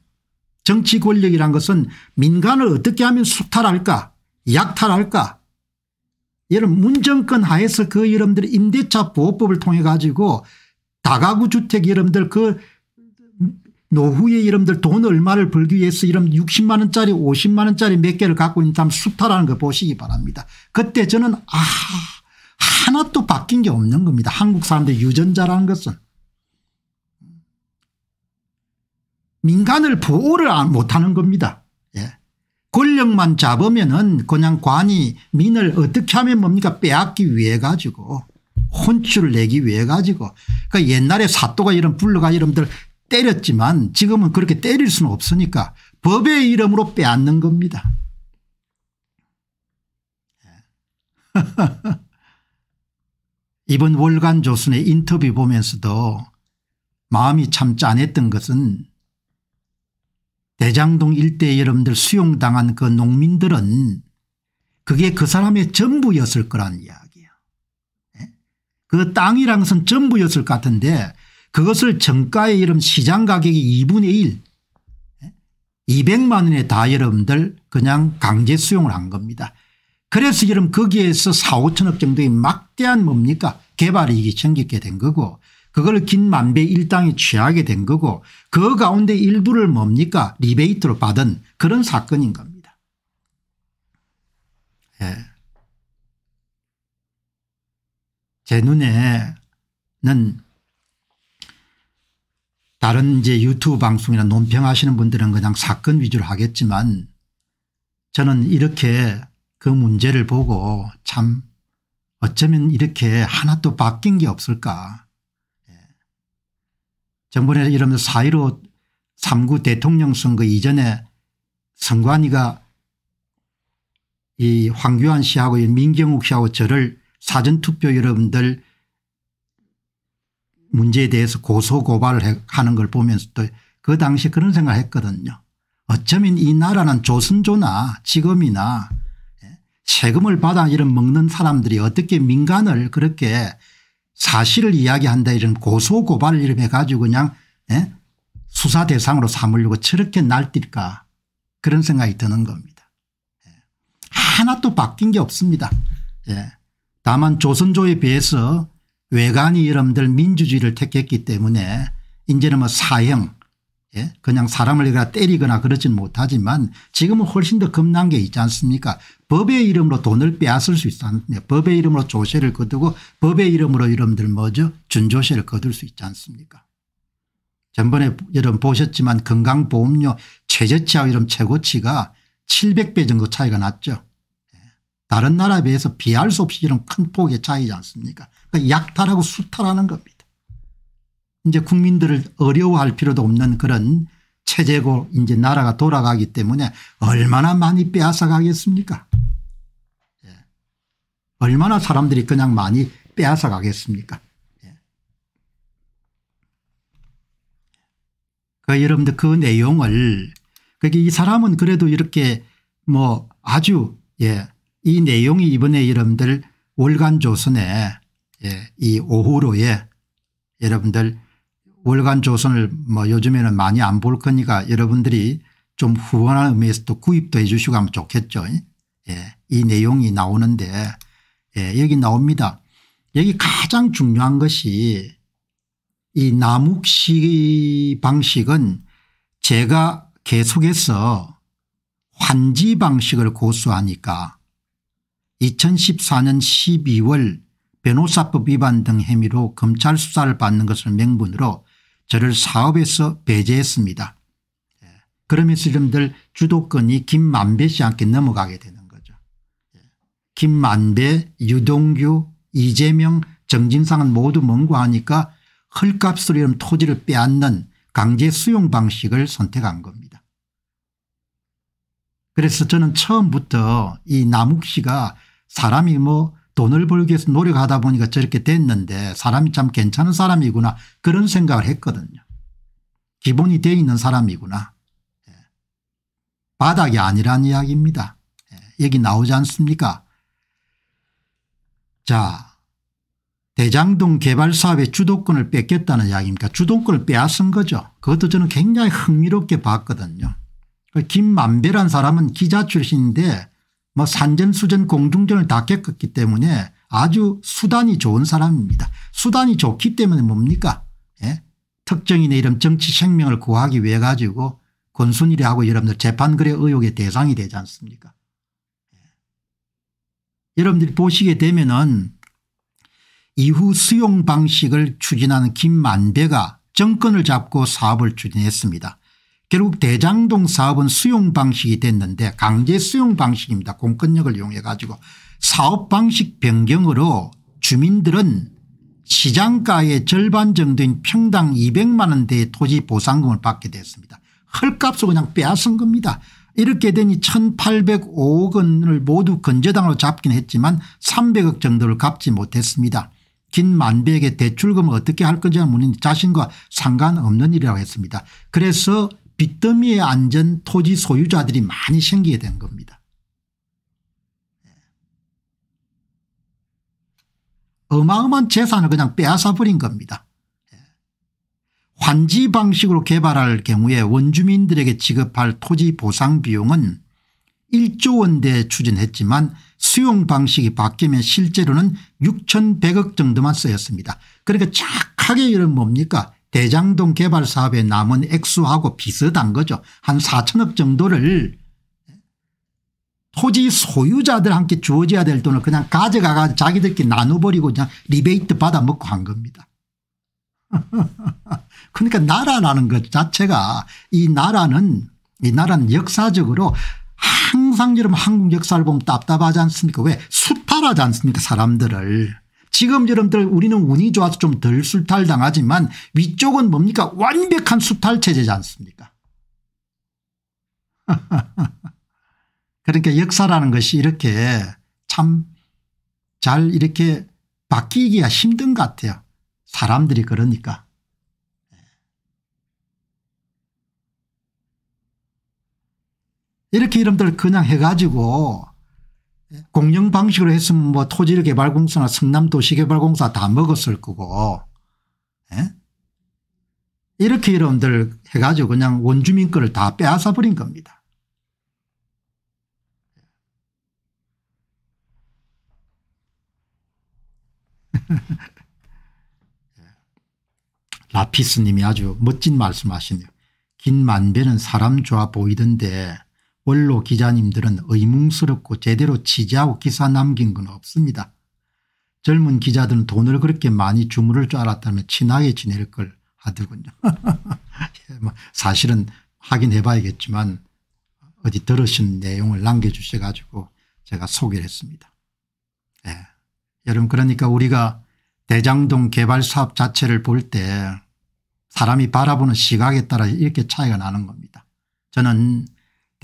정치 권력이란 것은 민간을 어떻게 하면 수탈할까 약탈할까 여러 문정권 하에서 그 여러분들이 임대차 보호법을 통해 가지고 다가구 주택 여러분들 그 노후의 이름들 돈 얼마를 벌기 위해서 이름 60만 원짜리 50만 원짜리 몇 개를 갖고 있는 사람 수타라는 거 보시기 바랍니다. 그때 저는 아 하나도 바뀐 게 없는 겁니다. 한국 사람들 유전자라는 것은. 민간을 보호를 못하는 겁니다. 예. 권력만 잡으면 은 그냥 관이 민을 어떻게 하면 뭡니까 빼앗기 위해 가지고 혼쭐을 내기 위해 가지고 그러니까 옛날에 사또가 이런 불러가 이름들 때렸지만 지금은 그렇게 때릴 수는 없으니까 법의 이름으로 빼앗는 겁니다. 예. *laughs* 이번 월간 조선의 인터뷰 보면서도 마음이 참 짠했던 것은 대장동 일대 여러분들 수용당한 그 농민들은 그게 그 사람의 전부였을 거란 이야 그땅이란 것은 전부였을 것 같은데 그것을 정가의 이름 시장 가격이 2분의 1 200만 원에 다 여러분들 그냥 강제 수용을 한 겁니다. 그래서 여러분 거기에서 4, 5천억 정도의 막대한 뭡니까 개발이익이 생기게 된 거고 그걸 긴 만배 일당이 취하게 된 거고 그 가운데 일부를 뭡니까 리베이트로 받은 그런 사건인 겁니다. 예. 제 눈에는 다른 이제 유튜브 방송이나 논평하시는 분들은 그냥 사건 위주로 하겠지만 저는 이렇게 그 문제를 보고 참 어쩌면 이렇게 하나도 바뀐 게 없을까. 전번에 이러면 서4.15 3구 대통령 선거 이전에 선관위가 이 황교안 씨하고 민경욱 씨하고 저를 사전투표 여러분들 문제에 대해서 고소고발을 하는 걸 보면서 또 그 당시에 그런 생각을 했거든요. 어쩌면 이 나라는 조선조나 지금이나 예, 세금을 받아 이런 먹는 사람들이 어떻게 민간을 그렇게 사실을 이야기한다 이런 고소고발을 이름 해가지고 그냥 예, 수사 대상으로 삼으려고 저렇게 날뛸까 그런 생각이 드는 겁니다. 예. 하나도 바뀐 게 없습니다. 예. 다만 조선조에 비해서 외관이 여러분들 민주주의를 택했기 때문에 이제는 뭐 사형 예? 그냥 사람을 내가 때리거나 그러진 못하지만 지금은 훨씬 더 겁난 게 있지 않습니까 법의 이름으로 돈을 빼앗을 수 있지 않습니까 법의 이름으로 조세를 거두고 법의 이름으로 여러분들 뭐죠 준조세를 거둘 수 있지 않습니까 전번에 여러분 보셨지만 건강보험료 최저치와 이런 최고치가 700배 정도 차이가 났죠 다른 나라에 비해서 비할 수 없이 이런 큰 폭의 차이지 않습니까 그러니까 약탈하고 수탈하는 겁니다. 이제 국민들을 어려워할 필요도 없는 그런 체제고 이제 나라가 돌아가기 때문에 얼마나 많이 빼앗아가겠습니까 예. 얼마나 사람들이 그냥 많이 빼앗아가겠습니까 예. 그 여러분들 그 내용을 그게 그러니까 이 사람은 그래도 이렇게 뭐 아주 예이 내용이 이번에 여러분들 월간 조선에 예, 이 오후로에 여러분들 월간 조선을 뭐 요즘에는 많이 안 볼 거니까 여러분들이 좀후원한 의미에서 또 구입도 해 주시고 하면 좋겠죠. 예, 이 내용이 나오는데 예, 여기 나옵니다. 여기 가장 중요한 것이 이 남욱시 방식은 제가 계속해서 환지 방식을 고수하니까 2014년 12월 변호사법 위반 등 혐의로 검찰 수사를 받는 것을 명분으로 저를 사업에서 배제했습니다. 예, 그러면서 이름들 주도권이 김만배 씨한테 넘어가게 되는 거죠. 예, 김만배 유동규 이재명 정진상은 모두 뭔구하니까 헐값으로 이런 토지를 빼앗는 강제 수용 방식을 선택한 겁니다. 그래서 저는 처음부터 이 남욱 씨가 사람이 뭐 돈을 벌기 위해서 노력하다 보니까 저렇게 됐는데 사람이 참 괜찮은 사람이구나 그런 생각을 했거든요. 기본이 되어 있는 사람이구나. 예. 바닥이 아니란 이야기입니다. 여기 예. 나오지 않습니까 자 대장동 개발 사업의 주도권을 뺏겼다는 이야기입니까 주도권을 빼앗은 거죠. 그것도 저는 굉장히 흥미롭게 봤거든요. 그 김만배란 사람은 기자 출신인데 뭐 산전수전 공중전을 다 겪었기 때문에 아주 수단이 좋은 사람입니다. 수단이 좋기 때문에 뭡니까 예? 특정인의 이런 정치 생명을 구하기 위해 가지고 권순일이하고 여러분들 재판거래 의혹의 대상이 되지 않습니까 예. 여러분들이 보시게 되면은 이후 수용 방식을 추진하는 김만배가 정권을 잡고 사업을 추진했습니다. 결국 대장동 사업은 수용 방식이 됐는데 강제 수용 방식입니다. 공권력을 이용해 가지고 사업 방식 변경으로 주민들은 시장가의 절반 정도인 평당 200만 원대의 토지 보상금을 받게 됐습니다. 헐값으로 그냥 빼앗은 겁니다. 이렇게 되니 1805억 원을 모두 건재당으로 잡긴 했지만 300억 정도를 갚지 못했습니다. 긴 만백의 대출금을 어떻게 할 건지 는 문제는 자신과 상관없는 일이라고 했습니다. 그래서 빚더미에 앉은 토지 소유자들이 많이 생기게 된 겁니다. 예. 어마어마한 재산을 그냥 빼앗아버린 겁니다. 예. 환지 방식으로 개발할 경우에 원주민들에게 지급할 토지 보상 비용은 1조 원대 추진했지만 수용 방식이 바뀌면 실제로는 6,100억 정도만 쓰였습니다. 그러니까 착하게 이런 뭡니까 대장동 개발 사업에 남은 액수하고 비슷한 거죠. 한 4천억 정도를 토지 소유자들한테 주어져야 될 돈을 그냥 가져가가 자기들끼리 나눠버리고 그냥 리베이트 받아 먹고 한 겁니다. *laughs* 그러니까 나라라는 것 자체가 이 나라는 이 나라는 역사적으로 항상 여러분 한국 역사를 보면 답답하지 않습니까 왜 수탈하지 않습니까 사람들을 지금 여러분들 우리는 운이 좋아서 좀덜 수탈당하지만 위쪽은 뭡니까 완벽한 수탈체제지 않습니까 *laughs* 그러니까 역사라는 것이 이렇게 참 잘 이렇게 바뀌기가 힘든 것 같아요. 사람들이 그러니까. 예. 이렇게 이름들 그냥 해가지고 공영 방식으로 했으면 뭐토지개발공사나 성남도시개발공사 다 먹었을 거고 예? 이렇게 여러분들 해가지고 그냥 원주민 거를 다 빼앗아 버린 겁니다. *laughs* 라피스님이 아주 멋진 말씀하시네요. 긴 만배는 사람 좋아 보이던데 원로 기자님들은 의문스럽고 제대로 취재하고 기사 남긴 건 없습니다. 젊은 기자들은 돈을 그렇게 많이 주무를 줄 알았다면 친하게 지낼 걸 하더군요. *laughs* 예, 뭐 사실은 확인해 봐야겠지만 어디 들으신 내용을 남겨주셔 가지고 제가 소개를 했습니다. 네. 여러분 그러니까 우리가 대장동 개발 사업 자체를 볼 때 사람이 바라보는 시각에 따라 이렇게 차이가 나는 겁니다. 저는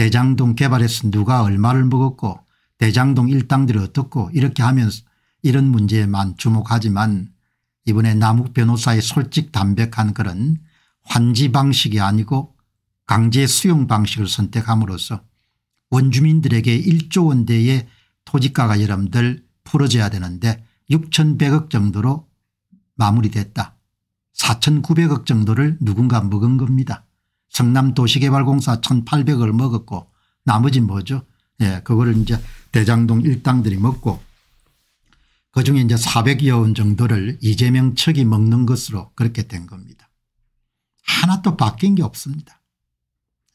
대장동 개발에서 누가 얼마를 먹었고 대장동 일당들이 어떻고 이렇게 하면서 이런 문제에만 주목하지만 이번에 남욱 변호사의 솔직 담백한 글은 환지 방식이 아니고 강제 수용 방식을 선택함으로써 원주민들에게 1조 원대의 토지가가 여러분들 풀어져야 되는데 6,100억 정도로 마무리됐다. 4,900억 정도를 누군가 먹은 겁니다. 성남도시개발공사 1800을 먹었고 나머지 뭐죠 예 그거를 이제 대장동 일당들이 먹고 그중에 이제 400여 원 정도를 이재명 측이 먹는 것으로 그렇게 된 겁니다. 하나도 바뀐 게 없습니다.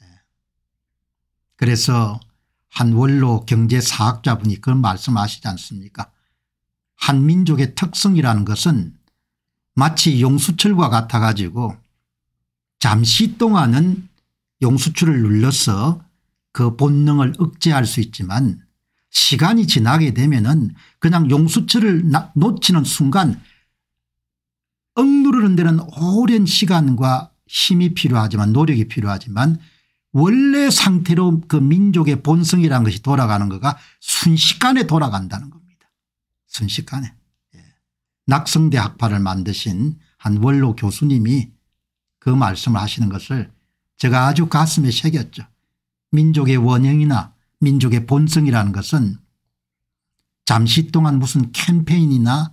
예. 그래서 한 원로 경제사학자분이 그런 말씀하시지 않습니까 한민족의 특성이라는 것은 마치 용수철과 같아 가지고 잠시 동안은 용수추을 눌러서 그 본능을 억제할 수 있지만 시간이 지나게 되면 은 그냥 용수추을 놓치는 순간 억누르는 데는 오랜 시간과 힘이 필요하지만 노력이 필요하지만 원래 상태로 그 민족의 본성이라는 것이 돌아가는 거가 순식간에 돌아간다는 겁니다. 순식간에. 예. 낙성대 학파를 만드신 한 원로 교수님이 그 말씀을 하시는 것을 제가 아주 가슴에 새겼죠. 민족의 원형이나 민족의 본성이라는 것은 잠시 동안 무슨 캠페인이나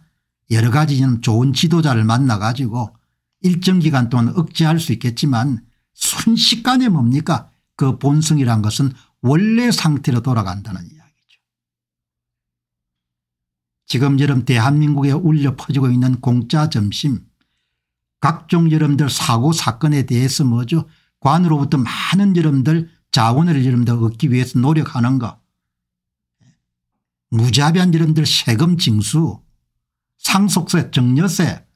여러 가지 좋은 지도자를 만나 가지고 일정 기간 동안 억제할 수 있겠지만 순식간에 뭡니까 그 본성이란 것은 원래 상태로 돌아간다는 이야기죠. 지금 여름 대한민국에 울려 퍼지고 있는 공짜 점심 각종 여러분들 사고 사건에 대해서 뭐죠 관으로부터 많은 여러분들 자원을 여러분들 얻기 위해서 노력하는 것 무자비한 여러분들 세금 징수 상속세 정여세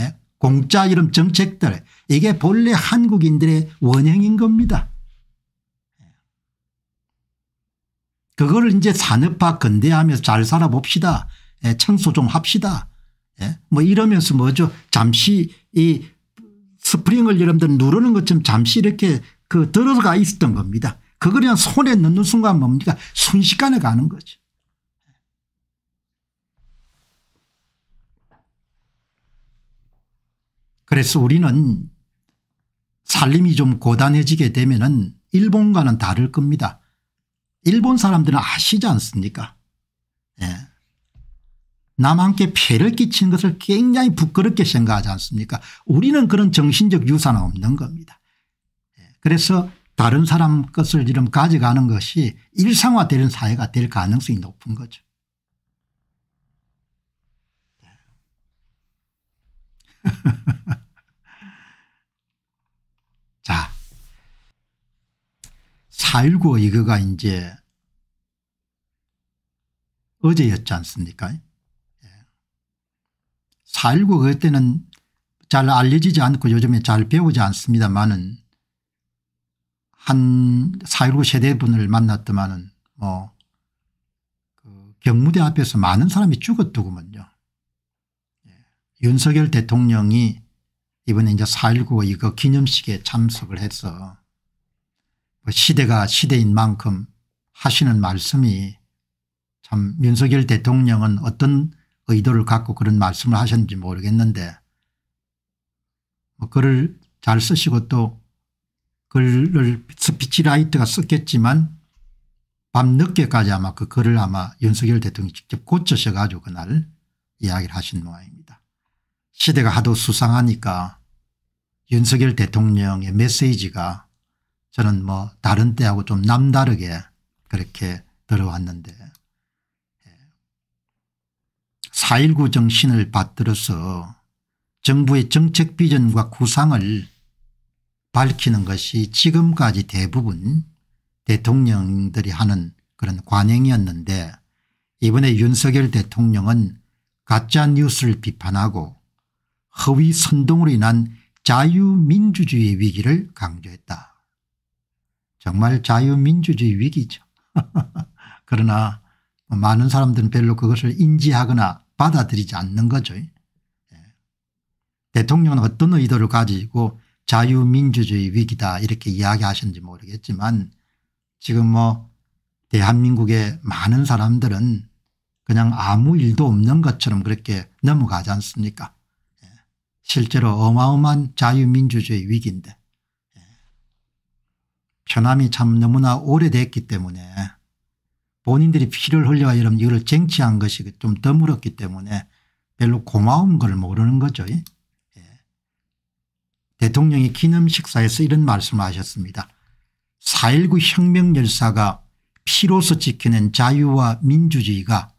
예? 공짜 이름 정책들 이게 본래 한국인들의 원형인 겁니다. 그걸 이제 산업화 근대하면서 잘 살아봅시다. 예, 청소 좀 합시다. 예? 뭐 이러면서 뭐죠 잠시 이 스프링을 여러분들 누르는 것처럼 잠시 이렇게 그 들어가 있었던 겁니다. 그걸 그냥 손에 넣는 순간 뭡니까 순식간에 가는 거죠. 그래서 우리는 살림이 좀 고단해지게 되면은 일본과는 다를 겁니다. 일본 사람들은 아시지 않습니까? 예. 남한테 폐를 끼치는 것을 굉장히 부끄럽게 생각하지 않습니까 우리는 그런 정신적 유산은 없는 겁니다. 예, 그래서 다른 사람 것을 이름 가져가는 것이 일상화되는 사회가 될 가능성이 높은 거죠. 예. *laughs* 자, 4.19 이거가 이제 어제였지 않습니까? 4.19 그때는 잘 알려지지 않고 요즘에 잘 배우지 않습니다만은 한 4.19 세대분을 만났더만은 뭐그 경무대 앞에서 많은 사람이 죽었더구먼요. 예. 윤석열 대통령이 이번에 이제 4.19 이거 기념식에 참석을 해서 뭐 시대가 시대인 만큼 하시는 말씀이 참 윤석열 대통령은 어떤 의도를 갖고 그런 말씀을 하셨는지 모르겠는데 뭐 글을 잘 쓰시고 또 글을 스피치라이트가 썼겠지만 밤늦게까지 아마 그 글을 아마 윤석열 대통령이 직접 고쳐서 가지고 그날 이야기를 하신 모양입니다. 시대가 하도 수상하니까 윤석열 대통령의 메시지가 저는 뭐 다른 때하고 좀 남다르게 그렇게 들어왔는데 4.19 정신을 받들어서 정부의 정책 비전과 구상을 밝히는 것이 지금까지 대부분 대통령들이 하는 그런 관행이었는데 이번에 윤석열 대통령은 가짜뉴스를 비판하고 허위 선동으로 인한 자유민주주의 위기를 강조했다. 정말 자유민주주의 위기죠. *laughs* 그러나 많은 사람들은 별로 그것을 인지하거나 받아들이지 않는 거죠. 예. 대통령은 어떤 의도를 가지고 자유민주주의 위기다 이렇게 이야기하셨는지 모르겠지만 지금 뭐 대한민국의 많은 사람들은 그냥 아무 일도 없는 것처럼 그렇게 넘어가지 않습니까 예. 실제로 어마어마한 자유민주주의 위기인데 편함이 예. 참 너무나 오래됐기 때문에 본인들이 피를 흘려가 이러면 이걸 쟁취한 것이 좀더물었기 때문에 별로 고마운 걸 모르는 거죠. 예. 예. 대통령이 기념식사에서 이런 말씀을 하셨습니다. 4.19 혁명 열사가 피로서 지키는 자유와 민주주의가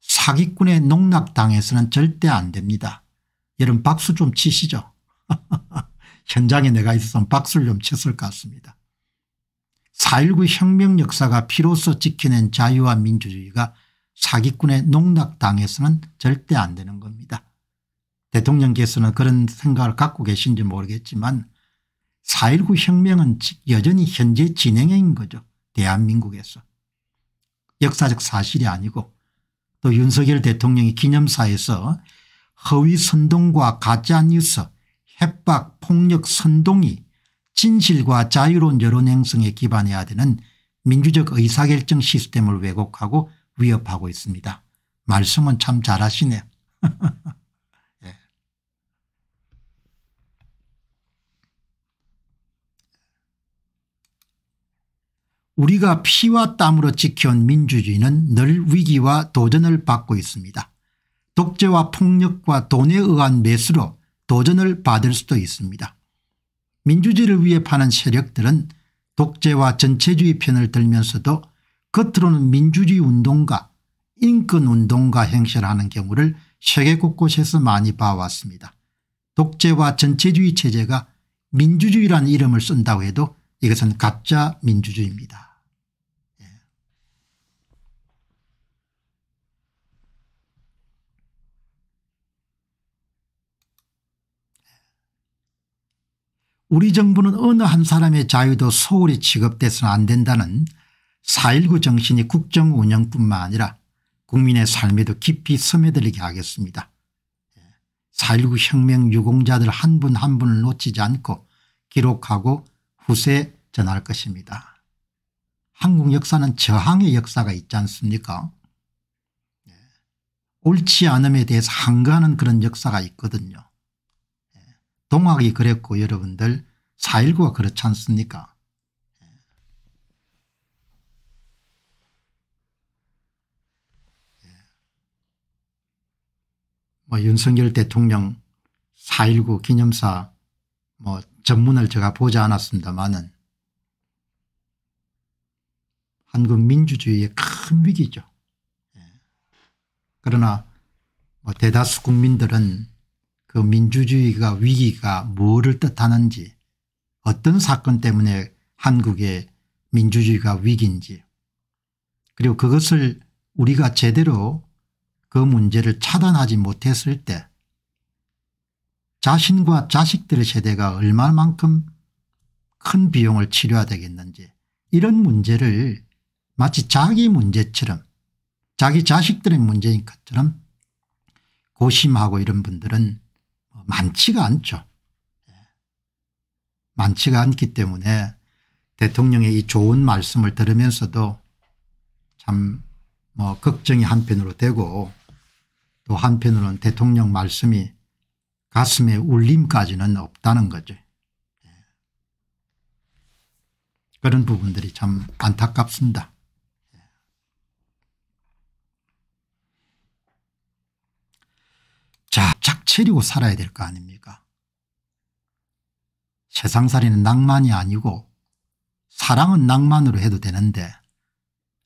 사기꾼의 농락당에서는 절대 안 됩니다. 여러분 박수 좀 치시죠. *laughs* 현장에 내가 있어서 박수를 좀 쳤을 것 같습니다. 4.19 혁명 역사가 비로소 지켜낸 자유와 민주주의가 사기꾼의 농락당에서는 절대 안 되는 겁니다. 대통령께서는 그런 생각을 갖고 계신지 모르겠지만 4.19 혁명은 여전히 현재 진행인 거죠. 대한민국에서. 역사적 사실이 아니고 또 윤석열 대통령이 기념사에서 허위 선동과 가짜뉴스, 협박, 폭력 선동이 진실과 자유로운 여론 행성에 기반해야 되는 민주적 의사결정 시스템을 왜곡하고 위협하고 있습니다. 말씀은 참 잘하시네요. *laughs* 예. 우리가 피와 땀으로 지켜온 민주주의는 늘 위기와 도전을 받고 있습니다. 독재와 폭력과 돈에 의한 매수로 도전을 받을 수도 있습니다. 민주주의를 위해 파는 세력들은 독재와 전체주의 편을 들면서도 겉으로는 민주주의 운동가 인권운동가 행실하는 경우를 세계 곳곳에서 많이 봐왔습니다. 독재와 전체주의 체제가 민주주의라는 이름을 쓴다고 해도 이것은 가짜 민주주의입니다. 우리 정부는 어느 한 사람의 자유도 소홀히 취급돼서는 안 된다는 4.19 정신이 국정 운영뿐만 아니라 국민의 삶에도 깊이 스며들게 하겠습니다. 4.19 혁명 유공자들 한 분한 한 분을 놓치지 않고 기록하고 후세에 전할 것입니다. 한국 역사는 저항의 역사가 있지 않습니까 옳지 않음에 대해서 항거하는 그런 역사가 있거든요. 동학이 그랬고 여러분들 4.19가 그렇지 않습니까 예. 뭐 윤석열 대통령 4.19 기념사 뭐 전문을 제가 보지 않았습니다만은 한국 민주주의의 큰 위기죠. 예. 그러나 뭐 대다수 국민들은 그 민주주의가 위기가 뭐를 뜻하는지 어떤 사건 때문에 한국의 민주주의가 위기인지 그리고 그것을 우리가 제대로 그 문제를 차단하지 못했을 때 자신과 자식들의 세대가 얼마만큼 큰 비용을 치료해야 되겠는지 이런 문제를 마치 자기 문제처럼 자기 자식들의 문제인 것처럼 고심하고 이런 분들은 많지가 않죠. 예. 많지가 않기 때문에 대통령의 이 좋은 말씀을 들으면서도 참 뭐 걱정이 한편으로 되고 또 한편으로는 대통령 말씀이 가슴에 울림까지는 없다는 거죠. 예. 그런 부분들이 참 안타깝습니다. 자 작채리고 살아야 될 거 아닙니까 세상살이는 낭만이 아니고 사랑은 낭만으로 해도 되는데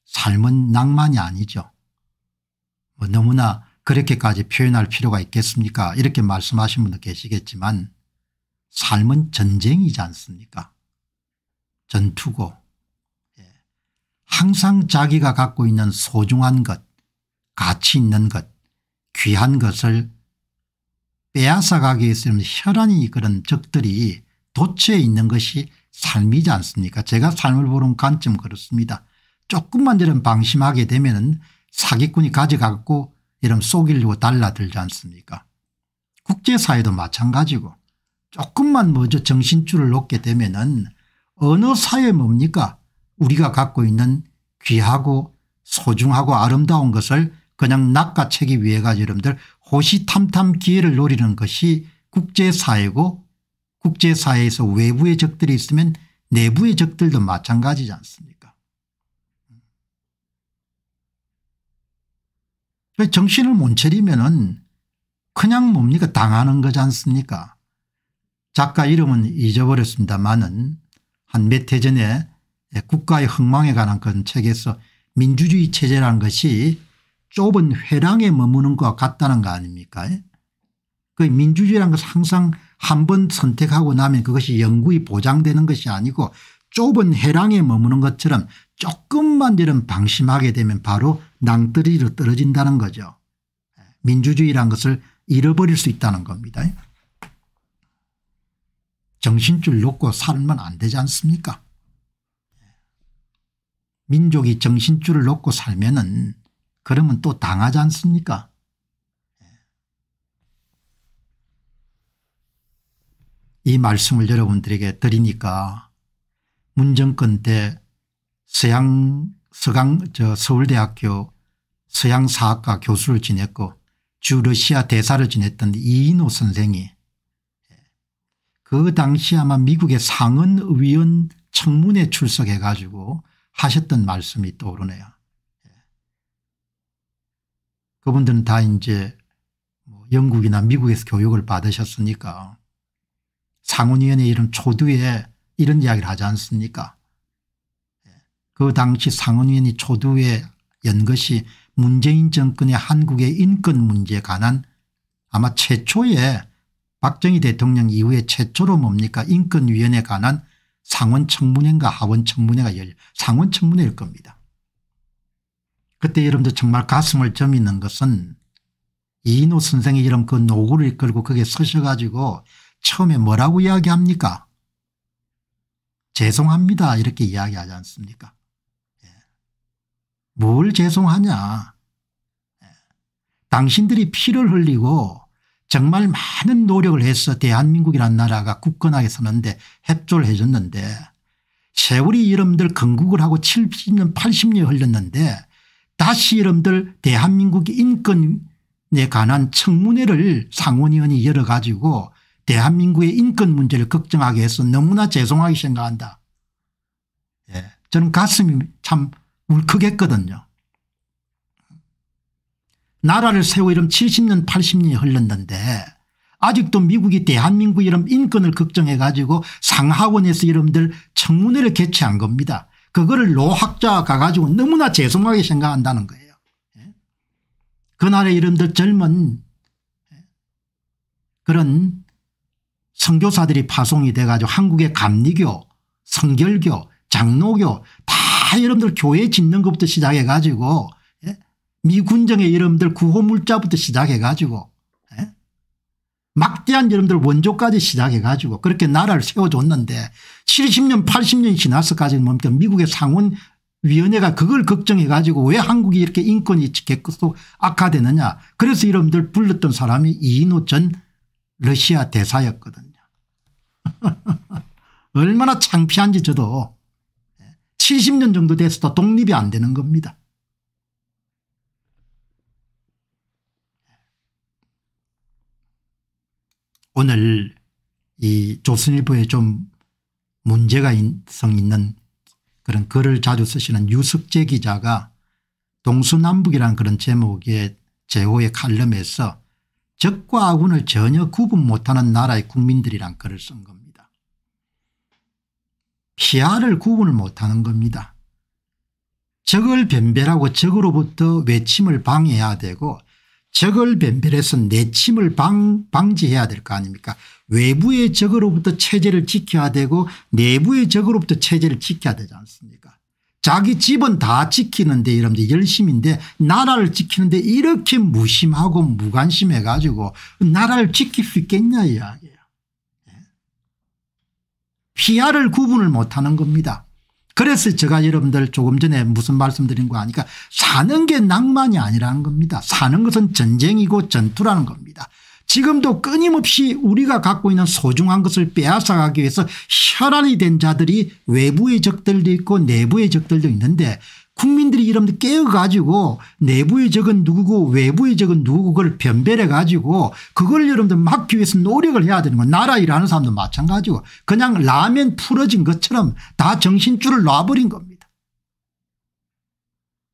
삶은 낭만이 아니죠. 뭐 너무나 그렇게까지 표현할 필요가 있겠습니까 이렇게 말씀하신 분도 계시겠지만 삶은 전쟁이지 않습니까 전투고 예. 항상 자기가 갖고 있는 소중한 것 가치 있는 것 귀한 것을 빼앗아가기 있으면 혈안이 그런 적들이 도처에 있는 것이 삶이지 않습니까 제가 삶을 보는 관점 그렇습니다. 조금만 이런 방심하게 되면 은 사기꾼이 가져가고 이런 속이려고 달라들지 않습니까 국제사회도 마찬가지고 조금만 먼저 정신줄을 놓게 되면 은 어느 사회 뭡니까 우리가 갖고 있는 귀하고 소중하고 아름다운 것을 그냥 낚아채기 위해 가지 여러분들 호시탐탐 기회를 노리는 것이 국제사회고 국제사회에서 외부의 적들이 있으면 내부의 적들도 마찬가지지 않습니까 정신을 못 차리면 은 그냥 뭡니까 당하는 거지 않습니까 작가 이름은 잊어버렸습니다마는 한 몇 해 전에 국가의 흥망에 관한 그런 책에서 민주주의 체제라는 것이 좁은 회랑에 머무는 것 같다는 거 아닙니까 그 민주주의란 것은 항상 한 번 선택하고 나면 그것이 영구히 보장되는 것이 아니고 좁은 해랑에 머무는 것처럼 조금만 이런 방심하게 되면 바로 낭떠리로 떨어진다는 거죠. 민주주의란 것을 잃어버릴 수 있다는 겁니다. 정신줄 놓고 살면 안 되지 않습니까 민족이 정신줄을 놓고 살면 은 그러면 또 당하지 않습니까? 이 말씀을 여러분들에게 드리니까 문정권 때 서양 서강 저 서울대학교 서양사학과 교수를 지냈고 주 러시아 대사를 지냈던 이인호 선생이 그 당시 아마 미국의 상원의원 청문회 출석해 가지고 하셨던 말씀이 떠오르네요. 그분들은 다 이제 뭐 영국이나 미국에서 교육을 받으셨으니까 상원위원회 이름 초두에 이런 이야기를 하지 않습니까 예. 그 당시 상원위원회 초두에 연 것이 문재인 정권의 한국의 인권 문제에 관한 아마 최초의 박정희 대통령 이후에 최초로 뭡니까 인권위원회에 관한 상원청문회인가 하원청문회가 열려 상원청문회일 겁니다. 그때 여러분들 정말 가슴을 점이는 것은 이인호 선생이 이런 그 노구를 이끌고 거기에 서셔가지고 처음에 뭐라고 이야기합니까? 죄송합니다 이렇게 이야기하지 않습니까? 예. 뭘 죄송하냐. 예. 당신들이 피를 흘리고 정말 많은 노력을 해서 대한민국이란 나라가 굳건하게 서는데 협조를 해줬는데 세월이 여러분들 건국을 하고 70년 80년 이 흘렸는데 다시 여러분들 대한민국의 인권에 관한 청문회를 상원의원이 열어가지고 대한민국의 인권 문제를 걱정하게 해서 너무나 죄송하게 생각한다. 예. 저는 가슴이 참 울컥했거든요. 나라를 세워 이름 70년 80년이 흘렀는데 아직도 미국이 대한민국 이름 인권을 걱정해 가지고 상하원에서 여러분들 청문회를 개최한 겁니다. 그거를 노학자가 가지고 너무나 죄송하게 생각한다는 거예요. 예? 그날의 이름들 젊은 예? 그런 선교사들이 파송이 돼가지고 한국의 감리교 성결교 장로교 다 여러분들 교회 짓는 것부터 시작해가지고 예? 미군정의 이름들 구호물자부터 시작해가지고 막대한 여러분들 원조까지 시작해 가지고 그렇게 나라를 세워줬는데 70년 80년이 지나서까지 뭡니까 미국의 상원위원회가 그걸 걱정해 가지고 왜 한국이 이렇게 인권이 계속 악화되느냐 그래서 여러분들 불렀던 사람이 이인호 전 러시아 대사였거든요. *laughs* 얼마나 창피한지 저도 70년 정도 됐어도 독립이 안 되는 겁니다. 오늘 이 조선일보에 좀 문제가 성 있는 그런 글을 자주 쓰시는 유석재 기자가 동수남북이란 그런 제목의 제호의 칼럼에서 적과 아군을 전혀 구분 못하는 나라의 국민들이란 글을 쓴 겁니다. 피아를 구분을 못하는 겁니다. 적을 변별하고 적으로부터 외침을 방해해야 되고 적을 변별해서 내침을 방, 방지해야 될 거 아닙니까 외부의 적으로부터 체제를 지켜야 되고 내부의 적으로부터 체제를 지켜야 되지 않습니까 자기 집은 다 지키는데 여러분들 열심인데 나라를 지키는데 이렇게 무심하고 무관심해 가지고 나라를 지킬 수 있겠냐 이야기예요. 예? 피아를 구분을 못하는 겁니다. 그래서 제가 여러분들 조금 전에 무슨 말씀드린 거 아니까 사는 게 낭만이 아니라는 겁니다. 사는 것은 전쟁이고 전투라는 겁니다. 지금도 끊임없이 우리가 갖고 있는 소중한 것을 빼앗아가기 위해서 혈안이 된 자들이 외부의 적들도 있고 내부의 적들도 있는데 국민들이 이러면 깨어가지고 내부의 적은 누구고 외부의 적은 누구고 그걸 변별해가지고 그걸 여러분들 막기 위해서 노력을 해야 되는 거예요. 나라 일하는 사람도 마찬가지고 그냥 라면 풀어진 것처럼 다 정신줄을 놔버린 겁니다.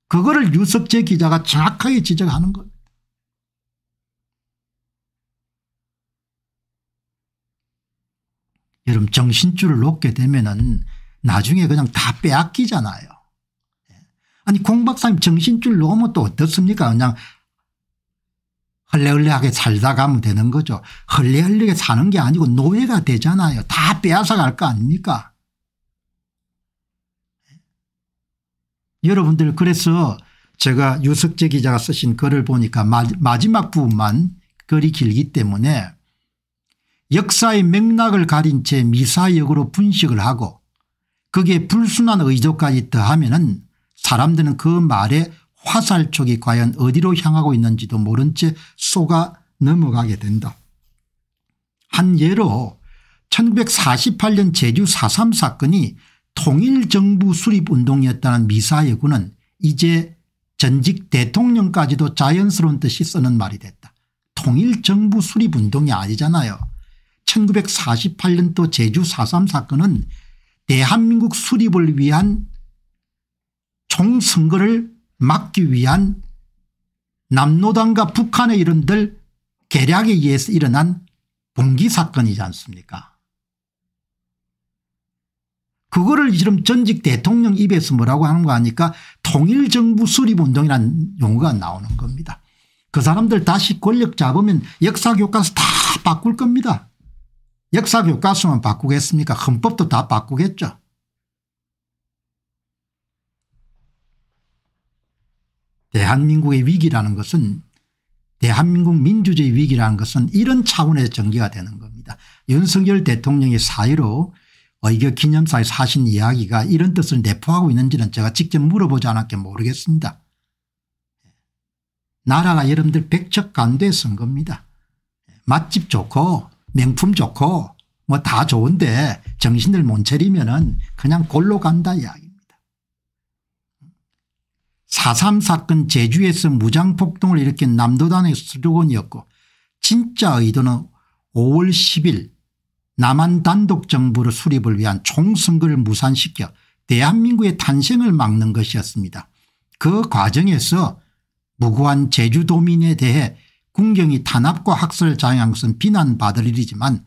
그거를 유석재 기자가 정확하게 지적하는 겁니다. 여러분 정신줄을 놓게 되면 은 나중에 그냥 다 빼앗기잖아요. 아니 공 박사님 정신줄 놓으면 또 어떻습니까 그냥 헐레헐레하게 살다 가면 되는 거죠. 헐레헐레하게 사는 게 아니고 노예가 되잖아요. 다 빼앗아 갈 거 아닙니까 예? 여러분들 그래서 제가 유석재 기자가 쓰신 글을 보니까 마지막 부분만 글이 길기 때문에 역사의 맥락을 가린 채 미사역으로 분식을 하고 그게 불순한 의도까지 더하면 은 사람들은 그 말에 화살촉이 과연 어디로 향하고 있는지도 모른 채 쏘가 넘어가게 된다. 한 예로 1948년 제주 4.3 사건이 통일정부 수립운동이었다는 미사여구는 이제 전직 대통령까지도 자연스러운 듯이 쓰는 말이 됐다. 통일정부 수립운동이 아니잖아요. 1948년도 제주 4.3 사건은 대한민국 수립을 위한 총선거를 막기 위한 남노당과 북한의 이런들 계략에 의해서 일어난 봉기 사건이지 않습니까 그거를 지금 전직 대통령 입에서 뭐라고 하는 거 아니까 통일정부 수립운동이라는 용어가 나오는 겁니다. 그 사람들 다시 권력 잡으면 역사교과서 다 바꿀 겁니다. 역사교과서만 바꾸겠습니까 헌법도 다 바꾸겠죠. 대한민국의 위기라는 것은 대한민국 민주주의 위기라는 것은 이런 차원의 전개가 되는 겁니다. 윤석열 대통령이 사의로 의교 기념사에서 하신 이야기가 이런 뜻을 내포하고 있는지는 제가 직접 물어보지 않았기 모르겠습니다. 나라가 여러분들 백척간도에 쓴 겁니다. 맛집 좋고 명품 좋고 뭐 다 좋은데 정신들 못 차리면 은 그냥 골로 간다 이야기. 4.3 사건 제주에서 무장폭동을 일으킨 남도단의 수족원이었고 진짜 의도는 5월 10일 남한 단독 정부를 수립을 위한 총선거를 무산시켜 대한민국의 탄생을 막는 것이었습니다. 그 과정에서 무고한 제주도민에 대해 군경이 탄압과 학살을 자행한 것은 비난받을 일이지만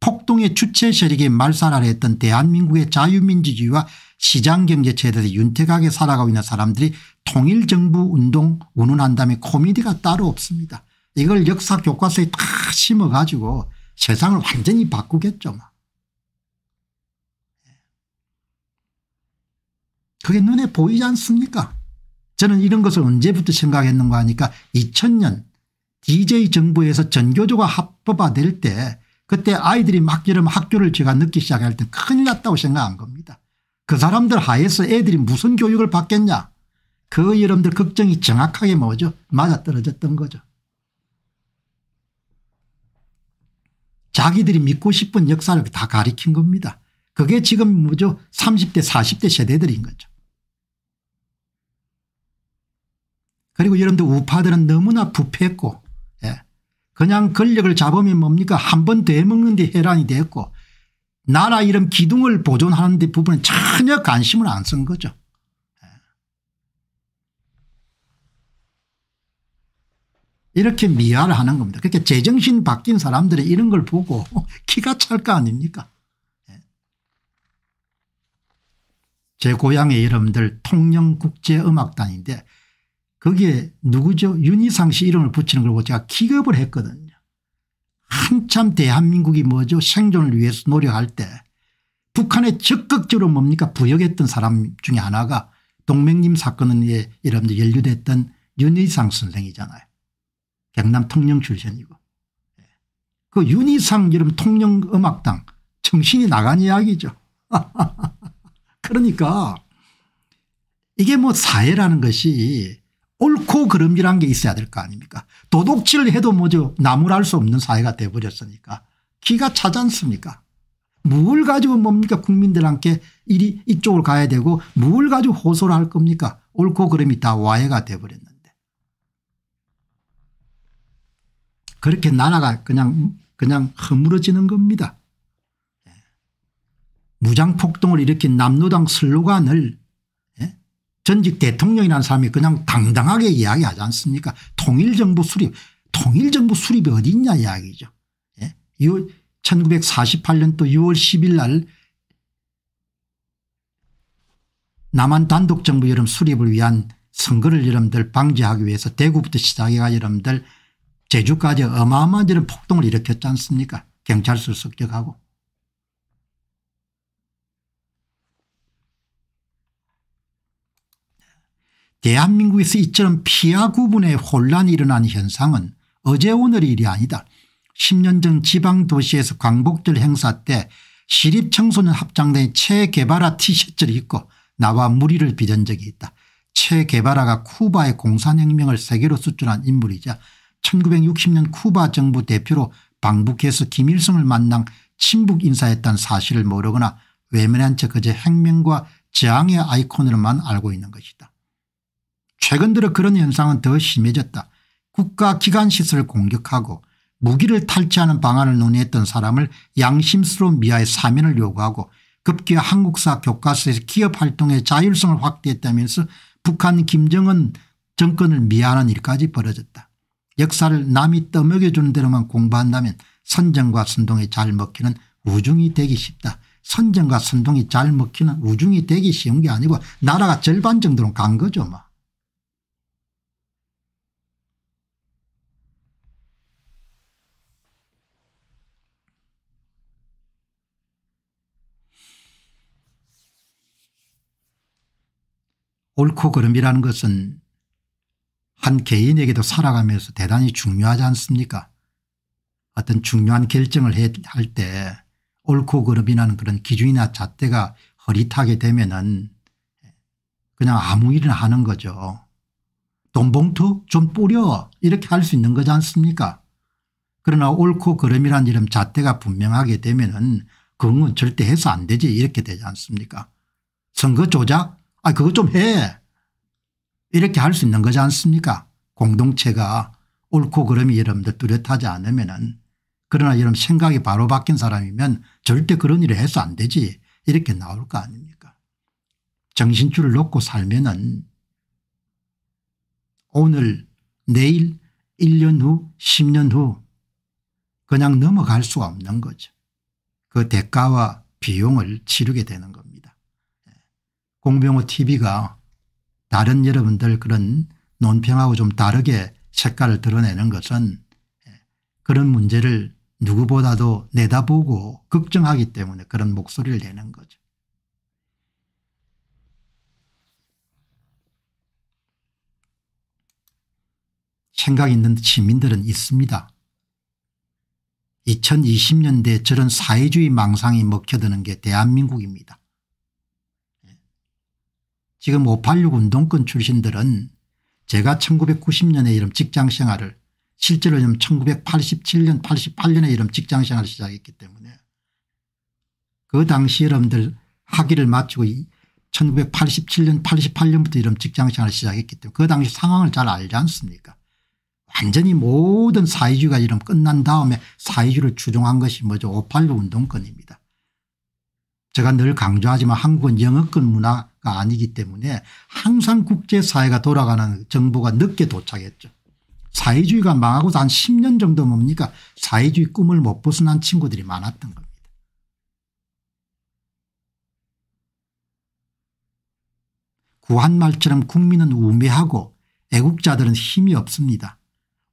폭동의 주체 세력이 말살하려 했던 대한민국의 자유민주주의와 시장경제체에 대해서 윤택하게 살아가고 있는 사람들이 통일정부 운동 운운한 다음에 코미디가 따로 없습니다. 이걸 역사 교과서에 다 심어가지고 세상을 완전히 바꾸겠죠. 뭐. 그게 눈에 보이지 않습니까 저는 이런 것을 언제부터 생각했는가 하니까 2000년 DJ 정부에서 전교조가 합법화될 때 그때 아이들이 막 이러면 학교를 제가 늦기 시작할 때 큰일 났다고 생각한 겁니다. 그 사람들 하에서 애들이 무슨 교육을 받겠냐 그 여러분들 걱정이 정확하게 뭐죠 맞아떨어졌던 거죠. 자기들이 믿고 싶은 역사를 다 가리킨 겁니다. 그게 지금 뭐죠 30대 40대 세대들인 거죠. 그리고 여러분들 우파들은 너무나 부패했고 예. 그냥 권력을 잡으면 뭡니까 한번 대먹는 데혈안이 됐고 나라 이름 기둥을 보존하는 데 부분에 전혀 관심을 안 쓴 거죠. 예. 이렇게 미화를 하는 겁니다. 그러니 제정신 바뀐 사람들이 이런 걸 보고 키가 *laughs* 찰 거 아닙니까? 예. 제 고향의 여러들 통영국제음악단인데 거기에 누구죠? 윤희상 씨 이름을 붙이는 걸 보고 제가 기겁을 했거든요. 한참 대한민국이 뭐죠 생존을 위해서 노력할 때 북한에 적극적으로 뭡니까 부역했던 사람 중에 하나가 동맹님 사건에 예, 여러분들 연루됐던 윤희상 선생이잖아요. 경남 통영 출신이고. 예. 그 윤희상 여러분 통영 음악당 정신이 나간 이야기죠. *laughs* 그러니까 이게 뭐 사회라는 것이 옳고 그름이란 게 있어야 될 거 아닙니까 도둑질을 해도 뭐죠 나무랄 수 없는 사회가 돼버렸으니까 기가 차지 않습니까 뭘 가지고 뭡니까 국민들한테 이리 이쪽을 가야 되고 뭘 가지고 호소를 할 겁니까 옳고 그름이 다 와해가 돼버렸는데 그렇게 나라가 그냥 그냥 허물어지는 겁니다 예. 무장폭동을 일으킨 남노당 슬로건을 전직 대통령이라는 사람이 그냥 당당하게 이야기하지 않습니까 통일정부 수립 통일정부 수립이 어디 있냐 이야기죠. 예? 1948년도 6월 10일 날 남한 단독정부 여름 수립을 위한 선거를 여러분들 방지하기 위해서 대구부터 시작해가 여러분들 제주까지 어마어마한 폭동을 일으켰지 않습니까 경찰서 습격하고 대한민국에서 이처럼 피하 구분의 혼란이 일어난 현상은 어제 오늘 일이 아니다. 10년 전 지방도시에서 광복절 행사 때 시립청소년 합장단의 최개발화 티셔츠를 입고 나와 무리를 빚은 적이 있다. 최개발화가 쿠바의 공산혁명을 세계로 수출한 인물이자 1960년 쿠바 정부 대표로 방북해서 김일성을 만난 친북 인사였다는 사실을 모르거나 외면한 척 그저 혁명과 저항의 아이콘으로만 알고 있는 것이다. 최근 들어 그런 현상은 더 심해졌다. 국가기관시설을 공격하고 무기를 탈취하는 방안을 논의했던 사람을 양심스러운 미아의 사면을 요구하고 급기야 한국사 교과서에서 기업활동의 자율성을 확대했다면서 북한 김정은 정권을 미화하는 일까지 벌어졌다. 역사를 남이 떠먹여주는 대로만 공부한다면 선정과 선동이 잘 먹히는 우중이 되기 쉽다. 선정과 선동이 잘 먹히는 우중이 되기 쉬운 게 아니고 나라가 절반 정도는 간 거죠. 뭐. 옳고 그름이라는 것은 한 개인에게도 살아가면서 대단히 중요하지 않습니까 어떤 중요한 결정을 할 때 옳고 그름이라는 그런 기준이나 잣대가 허릿하게 되면 은 그냥 아무 일이나 하는 거죠. 돈 봉투 좀 뿌려 이렇게 할 수 있는 거지 않습니까 그러나 옳고 그름이라는 이름 잣대가 분명하게 되면 은 그건 절대 해서 안 되지 이렇게 되지 않습니까 선거 조작 아그거좀 해. 이렇게 할 수 있는 거지 않습니까 공동체가 옳고 그름이 여러분들 뚜렷하지 않으면 은 그러나 여러분 생각이 바로 바뀐 사람이면 절대 그런 일을 해서 안 되지 이렇게 나올 거 아닙니까 정신줄을 놓고 살면 은 오늘 내일 1년 후 10년 후 그냥 넘어갈 수가 없는 거죠. 그 대가와 비용을 치르게 되는 거죠. 공병호 tv가 다른 여러분들 그런 논평하고 좀 다르게 색깔을 드러내는 것은 예, 그런 문제를 누구보다도 내다보고 걱정하기 때문에 그런 목소리를 내는 거죠. 생각 있는 시민들은 있습니다. 2020년대 저런 사회주의 망상이 먹혀드는 게 대한민국입니다. 지금 586 운동권 출신들은 제가 1990년에 이런 직장생활을 실제로 지 1987년 88년에 이런 직장생활을 시작했기 때문에 그 당시 여러분들 학위를 마치고 1987년 88년부터 이런 직장생활을 시작했기 때문에 그 당시 상황을 잘 알지 않습니까 완전히 모든 사회주의가 이런 끝난 다음에 사회주의를 추종한 것이 뭐죠 586 운동권입니다. 제가 늘 강조하지만 한국은 영어권 문화 아니기 때문에 항상 국제사회가 돌아가는 정보가 늦게 도착했죠. 사회주의가 망하고 한 10년 정도 뭡니까 사회주의 꿈을 못 벗어난 친구들이 많았던 겁니다. 구한말처럼 국민은 우매하고 애국자들은 힘이 없습니다.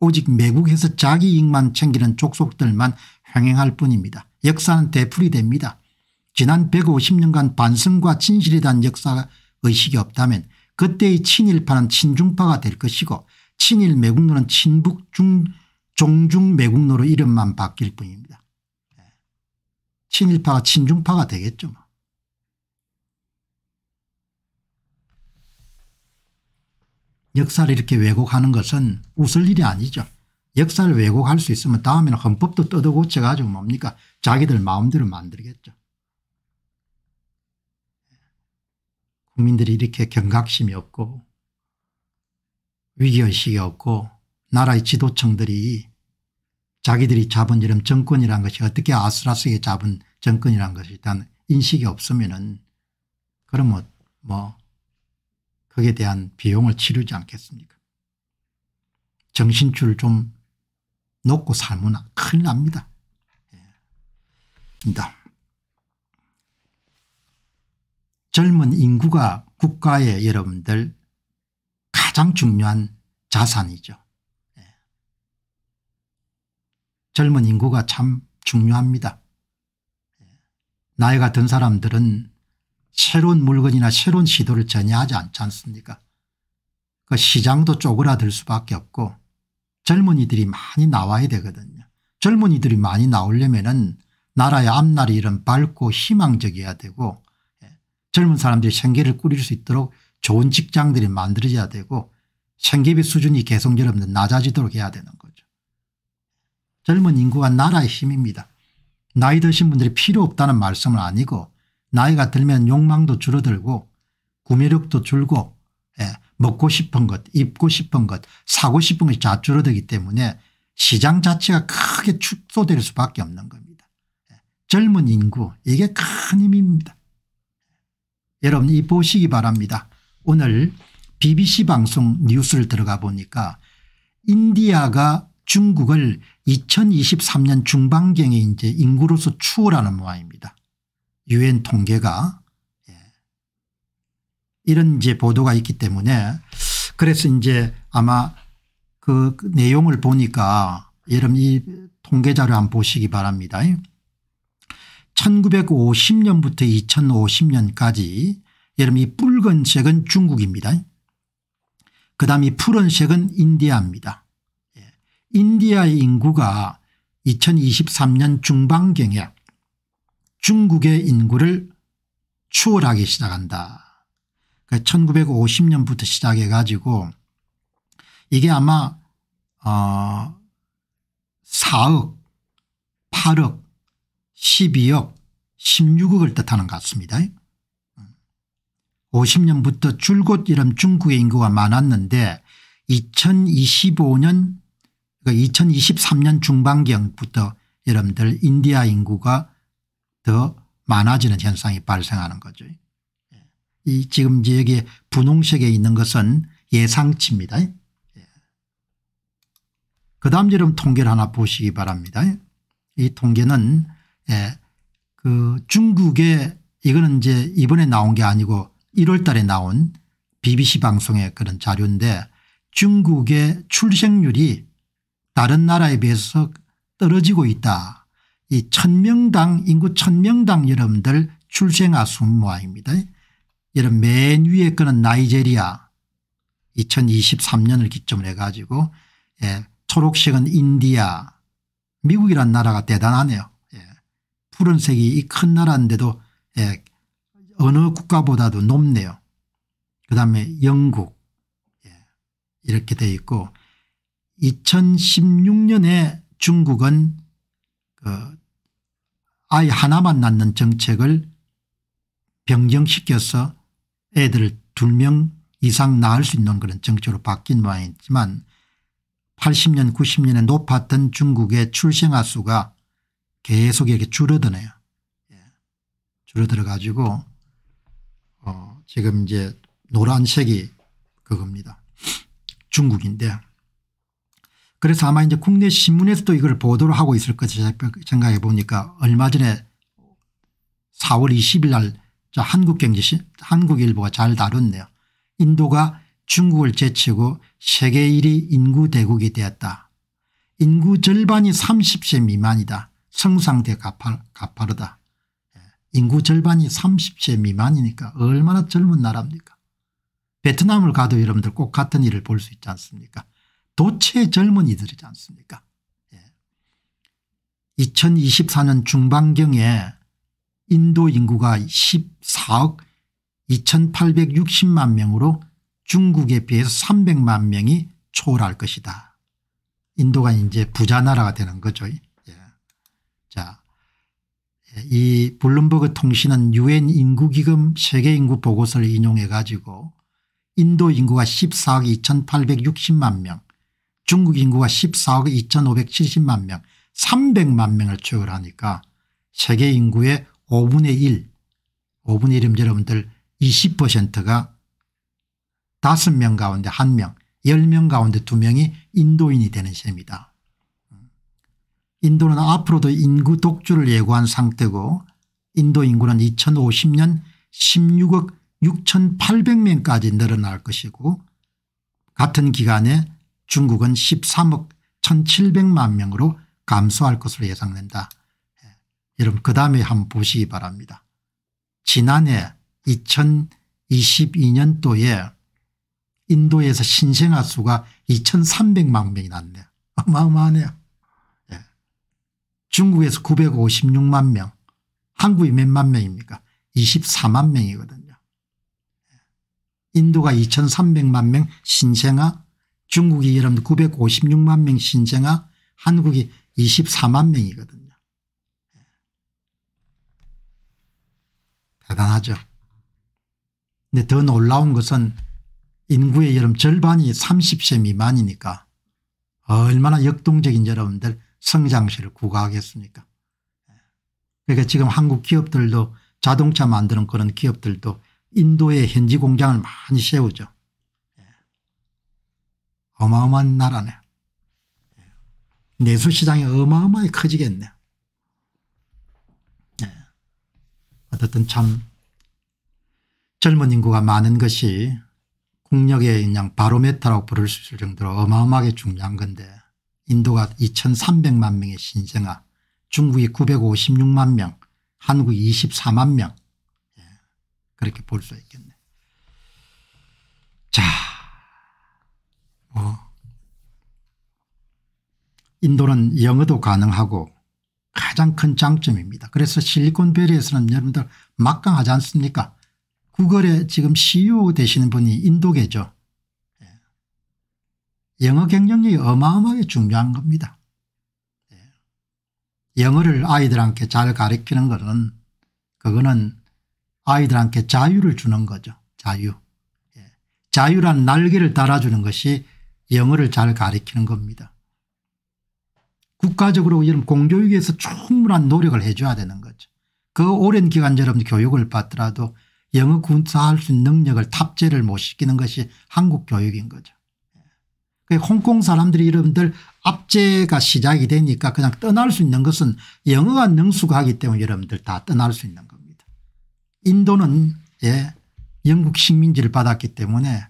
오직 매국에서 자기 이익만 챙기는 족속들만 횡행할 뿐입니다. 역사는 대풀이 됩니다. 지난 150년간 반성과 진실에 대한 역사의식이 없다면 그때의 친일파는 친중파가 될 것이고 친일 매국노는 친북 중 종중 매국노로 이름만 바뀔 뿐입니다. 예. 친일파가 친중파가 되겠죠. 뭐. 역사를 이렇게 왜곡하는 것은 웃을 일이 아니죠. 역사를 왜곡할 수 있으면 다음에는 헌법도 뜯어고쳐가지고 뭡니까 자기들 마음대로 만들겠죠. 국민들이 이렇게 경각심이 없고 위기의식이 없고 나라의 지도층들이 자기들이 잡은 이런 정권이란 것이 어떻게 아슬아슬하게 잡은 정권이란 것이 일단 인식이 없으면 은 그러면 뭐, 뭐 거기에 대한 비용을 치르지 않겠습니까 정신줄 좀 놓고 살면 큰일 납니다. 예. 입니다. 젊은 인구가 국가의 여러분들 가장 중요한 자산이죠. 예. 젊은 인구가 참 중요합니다. 예. 나이가 든 사람들은 새로운 물건이나 새로운 시도를 전혀 하지 않지 않습니까 그 시장도 쪼그라들 수밖에 없고 젊은이들이 많이 나와야 되거든요. 젊은이들이 많이 나오려면 은 나라의 앞날이 이런 밝고 희망적이어야 되고 젊은 사람들이 생계를 꾸릴 수 있도록 좋은 직장들이 만들어져야 되고 생계비 수준이 계속 여러분 낮아지도록 해야 되는 거죠. 젊은 인구가 나라의 힘입니다. 나이 드신 분들이 필요 없다는 말씀은 아니고 나이가 들면 욕망도 줄어들고 구매력도 줄고 예, 먹고 싶은 것 입고 싶은 것 사고 싶은 것이 다 줄어들기 때문에 시장 자체가 크게 축소될 수밖에 없는 겁니다. 예, 젊은 인구 이게 큰 힘입니다. 여러분이 보시기 바랍니다. 오늘 BBC 방송 뉴스를 들어가 보니까 인디아가 중국을 2023년 중반경에 이제 인구로서 추월하는 모양입니다. 유엔 통계가 예. 이런 이제 보도가 있기 때문에 그래서 이제 아마 그 내용을 보니까 여러분 이 통계 자료 한번 보시기 바랍니다. 1950년부터 2050년까지 여러분 이 붉은 색은 중국입니다. 그 다음 이 푸른 색은 인디아입니다. 예. 인디아의 인구가 2023년 중반경에 중국의 인구를 추월하기 시작한다. 1950년부터 그 시작해 가지고 이게 아마 어 4억 8억 12억 16억을 뜻하는 것 같습니다. 50년부터 줄곧 이런 중국의 인구가 많았는데 2025년 그러니까 2023년 중반경부터 여러분들 인디아 인구가 더 많아지는 현상이 발생하는 거죠. 이 지금 여기 분홍색에 있는 것은 예상치입니다. 그 다음 여러분 통계를 하나 보시기 바랍니다. 이 통계는 예. 그중국에 이거는 이제 이번에 나온 게 아니고 1월 달에 나온 BBC 방송의 그런 자료인데 중국의 출생률이 다른 나라에 비해서 떨어지고 있다. 이 천명당 인구 천명당 여러분들 출생아 순모아입니다. 여러분 맨 위에 거는 나이제리아 2023년을 기점으로 해가지고 예, 초록색은 인디아 미국이란 나라가 대단하네요. 푸른색이 이 큰 나라인데도 예, 어느 국가보다도 높네요. 그 다음에 영국 예, 이렇게 돼 있고 2016년에 중국은 그 아이 하나만 낳는 정책을 변경시켜서 애들을 두명 이상 낳을 수 있는 그런 정책으로 바뀐 모양이지만 80년 90년에 높았던 중국의 출생아 수가 계속 이렇게 줄어드네요. 예. 줄어들어 가지고 어 지금 이제 노란색이 그겁니다. 중국인데 그래서 아마 이제 국내 신문에서도 이걸 보도를 하고 있을 것 생각해 보니까 얼마 전에 4월 20일 날 한국경제신 한국일보가 잘 다뤘네요. 인도가 중국을 제치고 세계 1위 인구 대국이 되었다. 인구 절반이 30세 미만이다. 성상대 가파르, 다 예. 인구 절반이 30세 미만이니까 얼마나 젊은 나라입니까 베트남을 가도 여러분들 꼭 같은 일을 볼 수 있지 않습니까 도체 젊은이들이지 않습니까 2024년 예. 중반경에 인도 인구가 14억 2860만 명으로 중국에 비해서 300만 명이 초월할 것이다. 인도가 이제 부자 나라가 되는 거죠. 자, 이 블룸버그 통신은 유엔 인구기금 세계인구 보고서를 인용해 가지고 인도 인구가 14억 2860만 명 중국 인구가 14억 2570만 명 300만 명을 추월하니까 세계 인구의 5분의 1 5분의 1이면 여러분들 20%가 5명 가운데 1명 10명 가운데 2명이 인도인이 되는 셈이다. 인도는 앞으로도 인구 독주를 예고한 상태고 인도 인구는 2050년 16억 6800명까지 늘어날 것이고 같은 기간에 중국은 13억 1700만 명으로 감소할 것으로 예상된다. 예, 여러분 그 다음에 한번 보시기 바랍니다. 지난해 2022년도에 인도에서 신생아 수가 2300만 명이 났네요. 어마어마하네요. 중국에서 956만 명 한국이 몇만 명입니까 24만 명이거든요. 인도가 2300만 명 신생아 중국이 여러분 956만 명 신생아 한국이 24만 명이거든요. 대단하죠. 근데 더 놀라운 것은 인구의 여러 절반이 30세 미만이니까 얼마나 역동적인 여러분들 성장실을 구가하겠습니까 그러니까 지금 한국 기업들도 자동차 만드는 그런 기업들도 인도에 현지 공장을 많이 세우죠. 어마어마한 나라네. 내수시장이 어마어마하게 커지겠네. 예. 어쨌든 참 젊은 인구가 많은 것이 국력의 그냥 바로메타라고 부를 수 있을 정도로 어마어마하게 중요한 건데 인도가 2300만 명의 신생아 중국이 956만 명 한국이 24만 명 예, 그렇게 볼 수 있겠네. 자, 뭐 인도는 영어도 가능하고 가장 큰 장점입니다. 그래서 실리콘밸리에서는 여러분들 막강하지 않습니까? 구글에 지금 CEO 되시는 분이 인도계죠. 영어 경력이 어마어마하게 중요한 겁니다. 예. 영어를 아이들한테 잘 가르치는 것은 그거는 아이들한테 자유를 주는 거죠. 자유. 예. 자유란 날개를 달아주는 것이 영어를 잘 가르치는 겁니다. 국가적으로 이런 공교육에서 충분한 노력을 해줘야 되는 거죠. 그 오랜 기간 여러분 교육을 받더라도 영어 군사할 수 있는 능력을 탑재를 못 시키는 것이 한국 교육인 거죠. 그 홍콩 사람들이 여러분들 압제가 시작이 되니까 그냥 떠날 수 있는 것은 영어가 능숙하기 때문에 여러분들 다 떠날 수 있는 겁니다. 인도는 예 영국 식민지를 받았기 때문에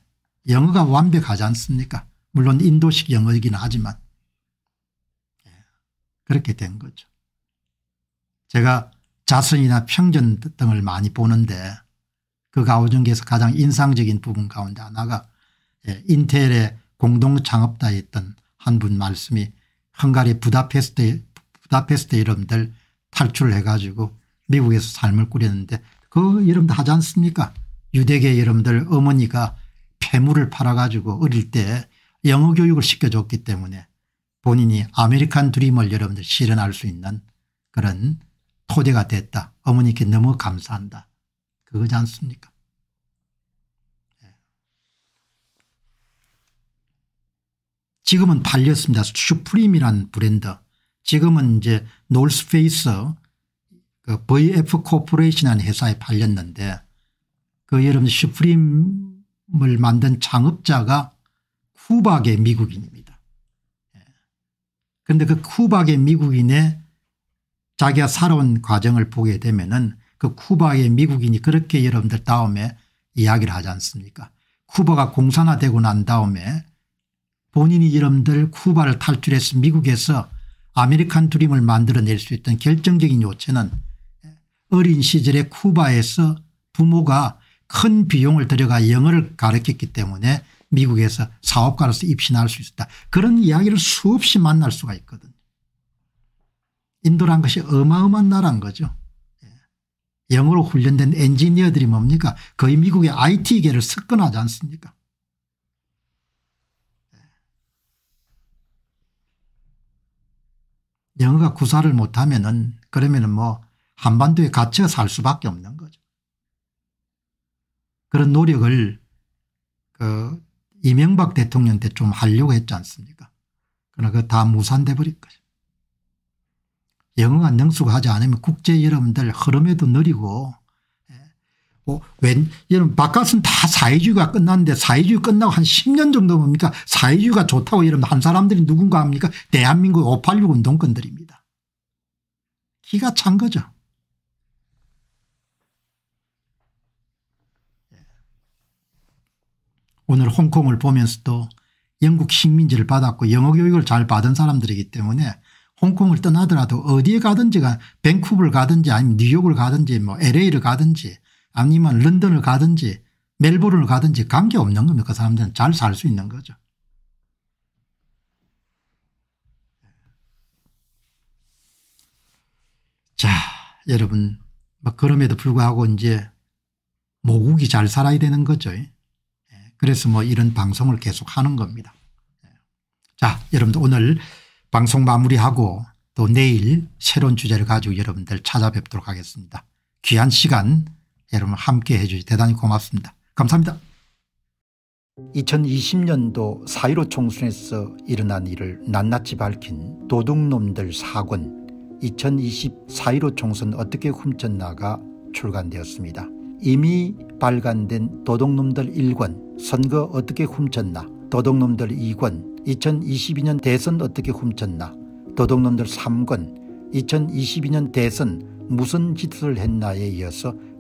영어가 완벽하지 않습니까 물론 인도식 영어이긴 하지만 예, 그렇게 된 거죠. 제가 자선이나 평전 등을 많이 보는데 그 가오 중에서 가장 인상적인 부분 가운데 하나가 예, 인텔의 공동창업자였던 한 분 말씀이 헝가리 부다페스트 부다페스트 이름들 탈출해 가지고 미국에서 삶을 꾸렸는데 그 이름도 하지 않습니까 유대계 이름들 어머니가 폐물을 팔아 가지고 어릴 때 영어 교육을 시켜줬기 때문에 본인이 아메리칸 드림을 여러분들 실현할 수 있는 그런 토대가 됐다. 어머니께 너무 감사한다. 그거지 않습니까 지금은 팔렸습니다. 슈프림이란 브랜드 지금은 이제 놀스페이스 그 VF 코퍼레이션이라는 회사에 팔렸는데 그 여러분 슈프림을 만든 창업자가 쿠박의 미국인입니다. 예. 그런데 그 쿠박의 미국인의 자기가 살아온 과정을 보게 되면은 그쿠박의 미국인이 그렇게 여러분들 다음에 이야기를 하지 않습니까? 쿠바가 공산화되고 난 다음에 본인이 이름들 쿠바를 탈출해서 미국에서 아메리칸 드림을 만들어낼 수 있던 결정적인 요체는 어린 시절에 쿠바에서 부모가 큰 비용을 들여가 영어를 가르쳤기 때문에 미국에서 사업가로서 입신할 수 있었다. 그런 이야기를 수없이 만날 수가 있거든. 인도란 것이 어마어마한 나라인 거죠. 예. 영어로 훈련된 엔지니어들이 뭡니까 거의 미국의 IT계를 석권하지 않습니까 영어가 구사를 못하면은 그러면은 뭐 한반도에 갇혀 살 수밖에 없는 거죠. 그런 노력을 그 이명박 대통령 때 좀 하려고 했지 않습니까? 그러나 그 다 무산돼 버릴 거죠. 영어가 능숙하지 않으면 국제 여러분들 흐름에도 느리고 어, 웬, 이런 바깥은 다 사회주의가 끝났는데 사회주의 끝나고 한 10년 정도 뭡니까 사회주의가 좋다고 이러면 한 사람들이 누군가 합니까 대한민국 586 운동권들입니다. 기가 찬 거죠. 예. 오늘 홍콩을 보면서도 영국 식민지를 받았고 영어 교육을 잘 받은 사람들이기 때문에 홍콩을 떠나더라도 어디에 가든지가 밴쿠버를 가든지 아니면 뉴욕을 가든지 뭐 LA를 가든지 아니면 런던을 가든지 멜버른을 가든지 관계없는 겁니다. 그 사람들은 잘 살 수 있는 거죠. 자 여러분 뭐 그럼에도 불구하고 이제 모국이 잘 살아야 되는 거죠. 예. 그래서 뭐 이런 방송을 계속 하는 겁니다. 예. 자 여러분들 오늘 방송 마무리하고 또 내일 새로운 주제를 가지고 여러분들 찾아뵙도록 하겠습니다. 귀한 시간 여러분 함께 해 주셔서 대단히 고맙습니다. 감사합니다. 2020년도 4.15 총선에서 일어난 일을 낱낱이 밝힌 도둑놈들 4권 2020 4.15 총선 어떻게 훔쳤나가 출간되었습니다. 이미 발간된 도둑놈들 1권 선거 어떻게 훔쳤나 도둑놈들 2권 2022년 대선 어떻게 훔쳤나 도둑놈들 3권 2022년 대선 무슨 짓을 했나에 이어서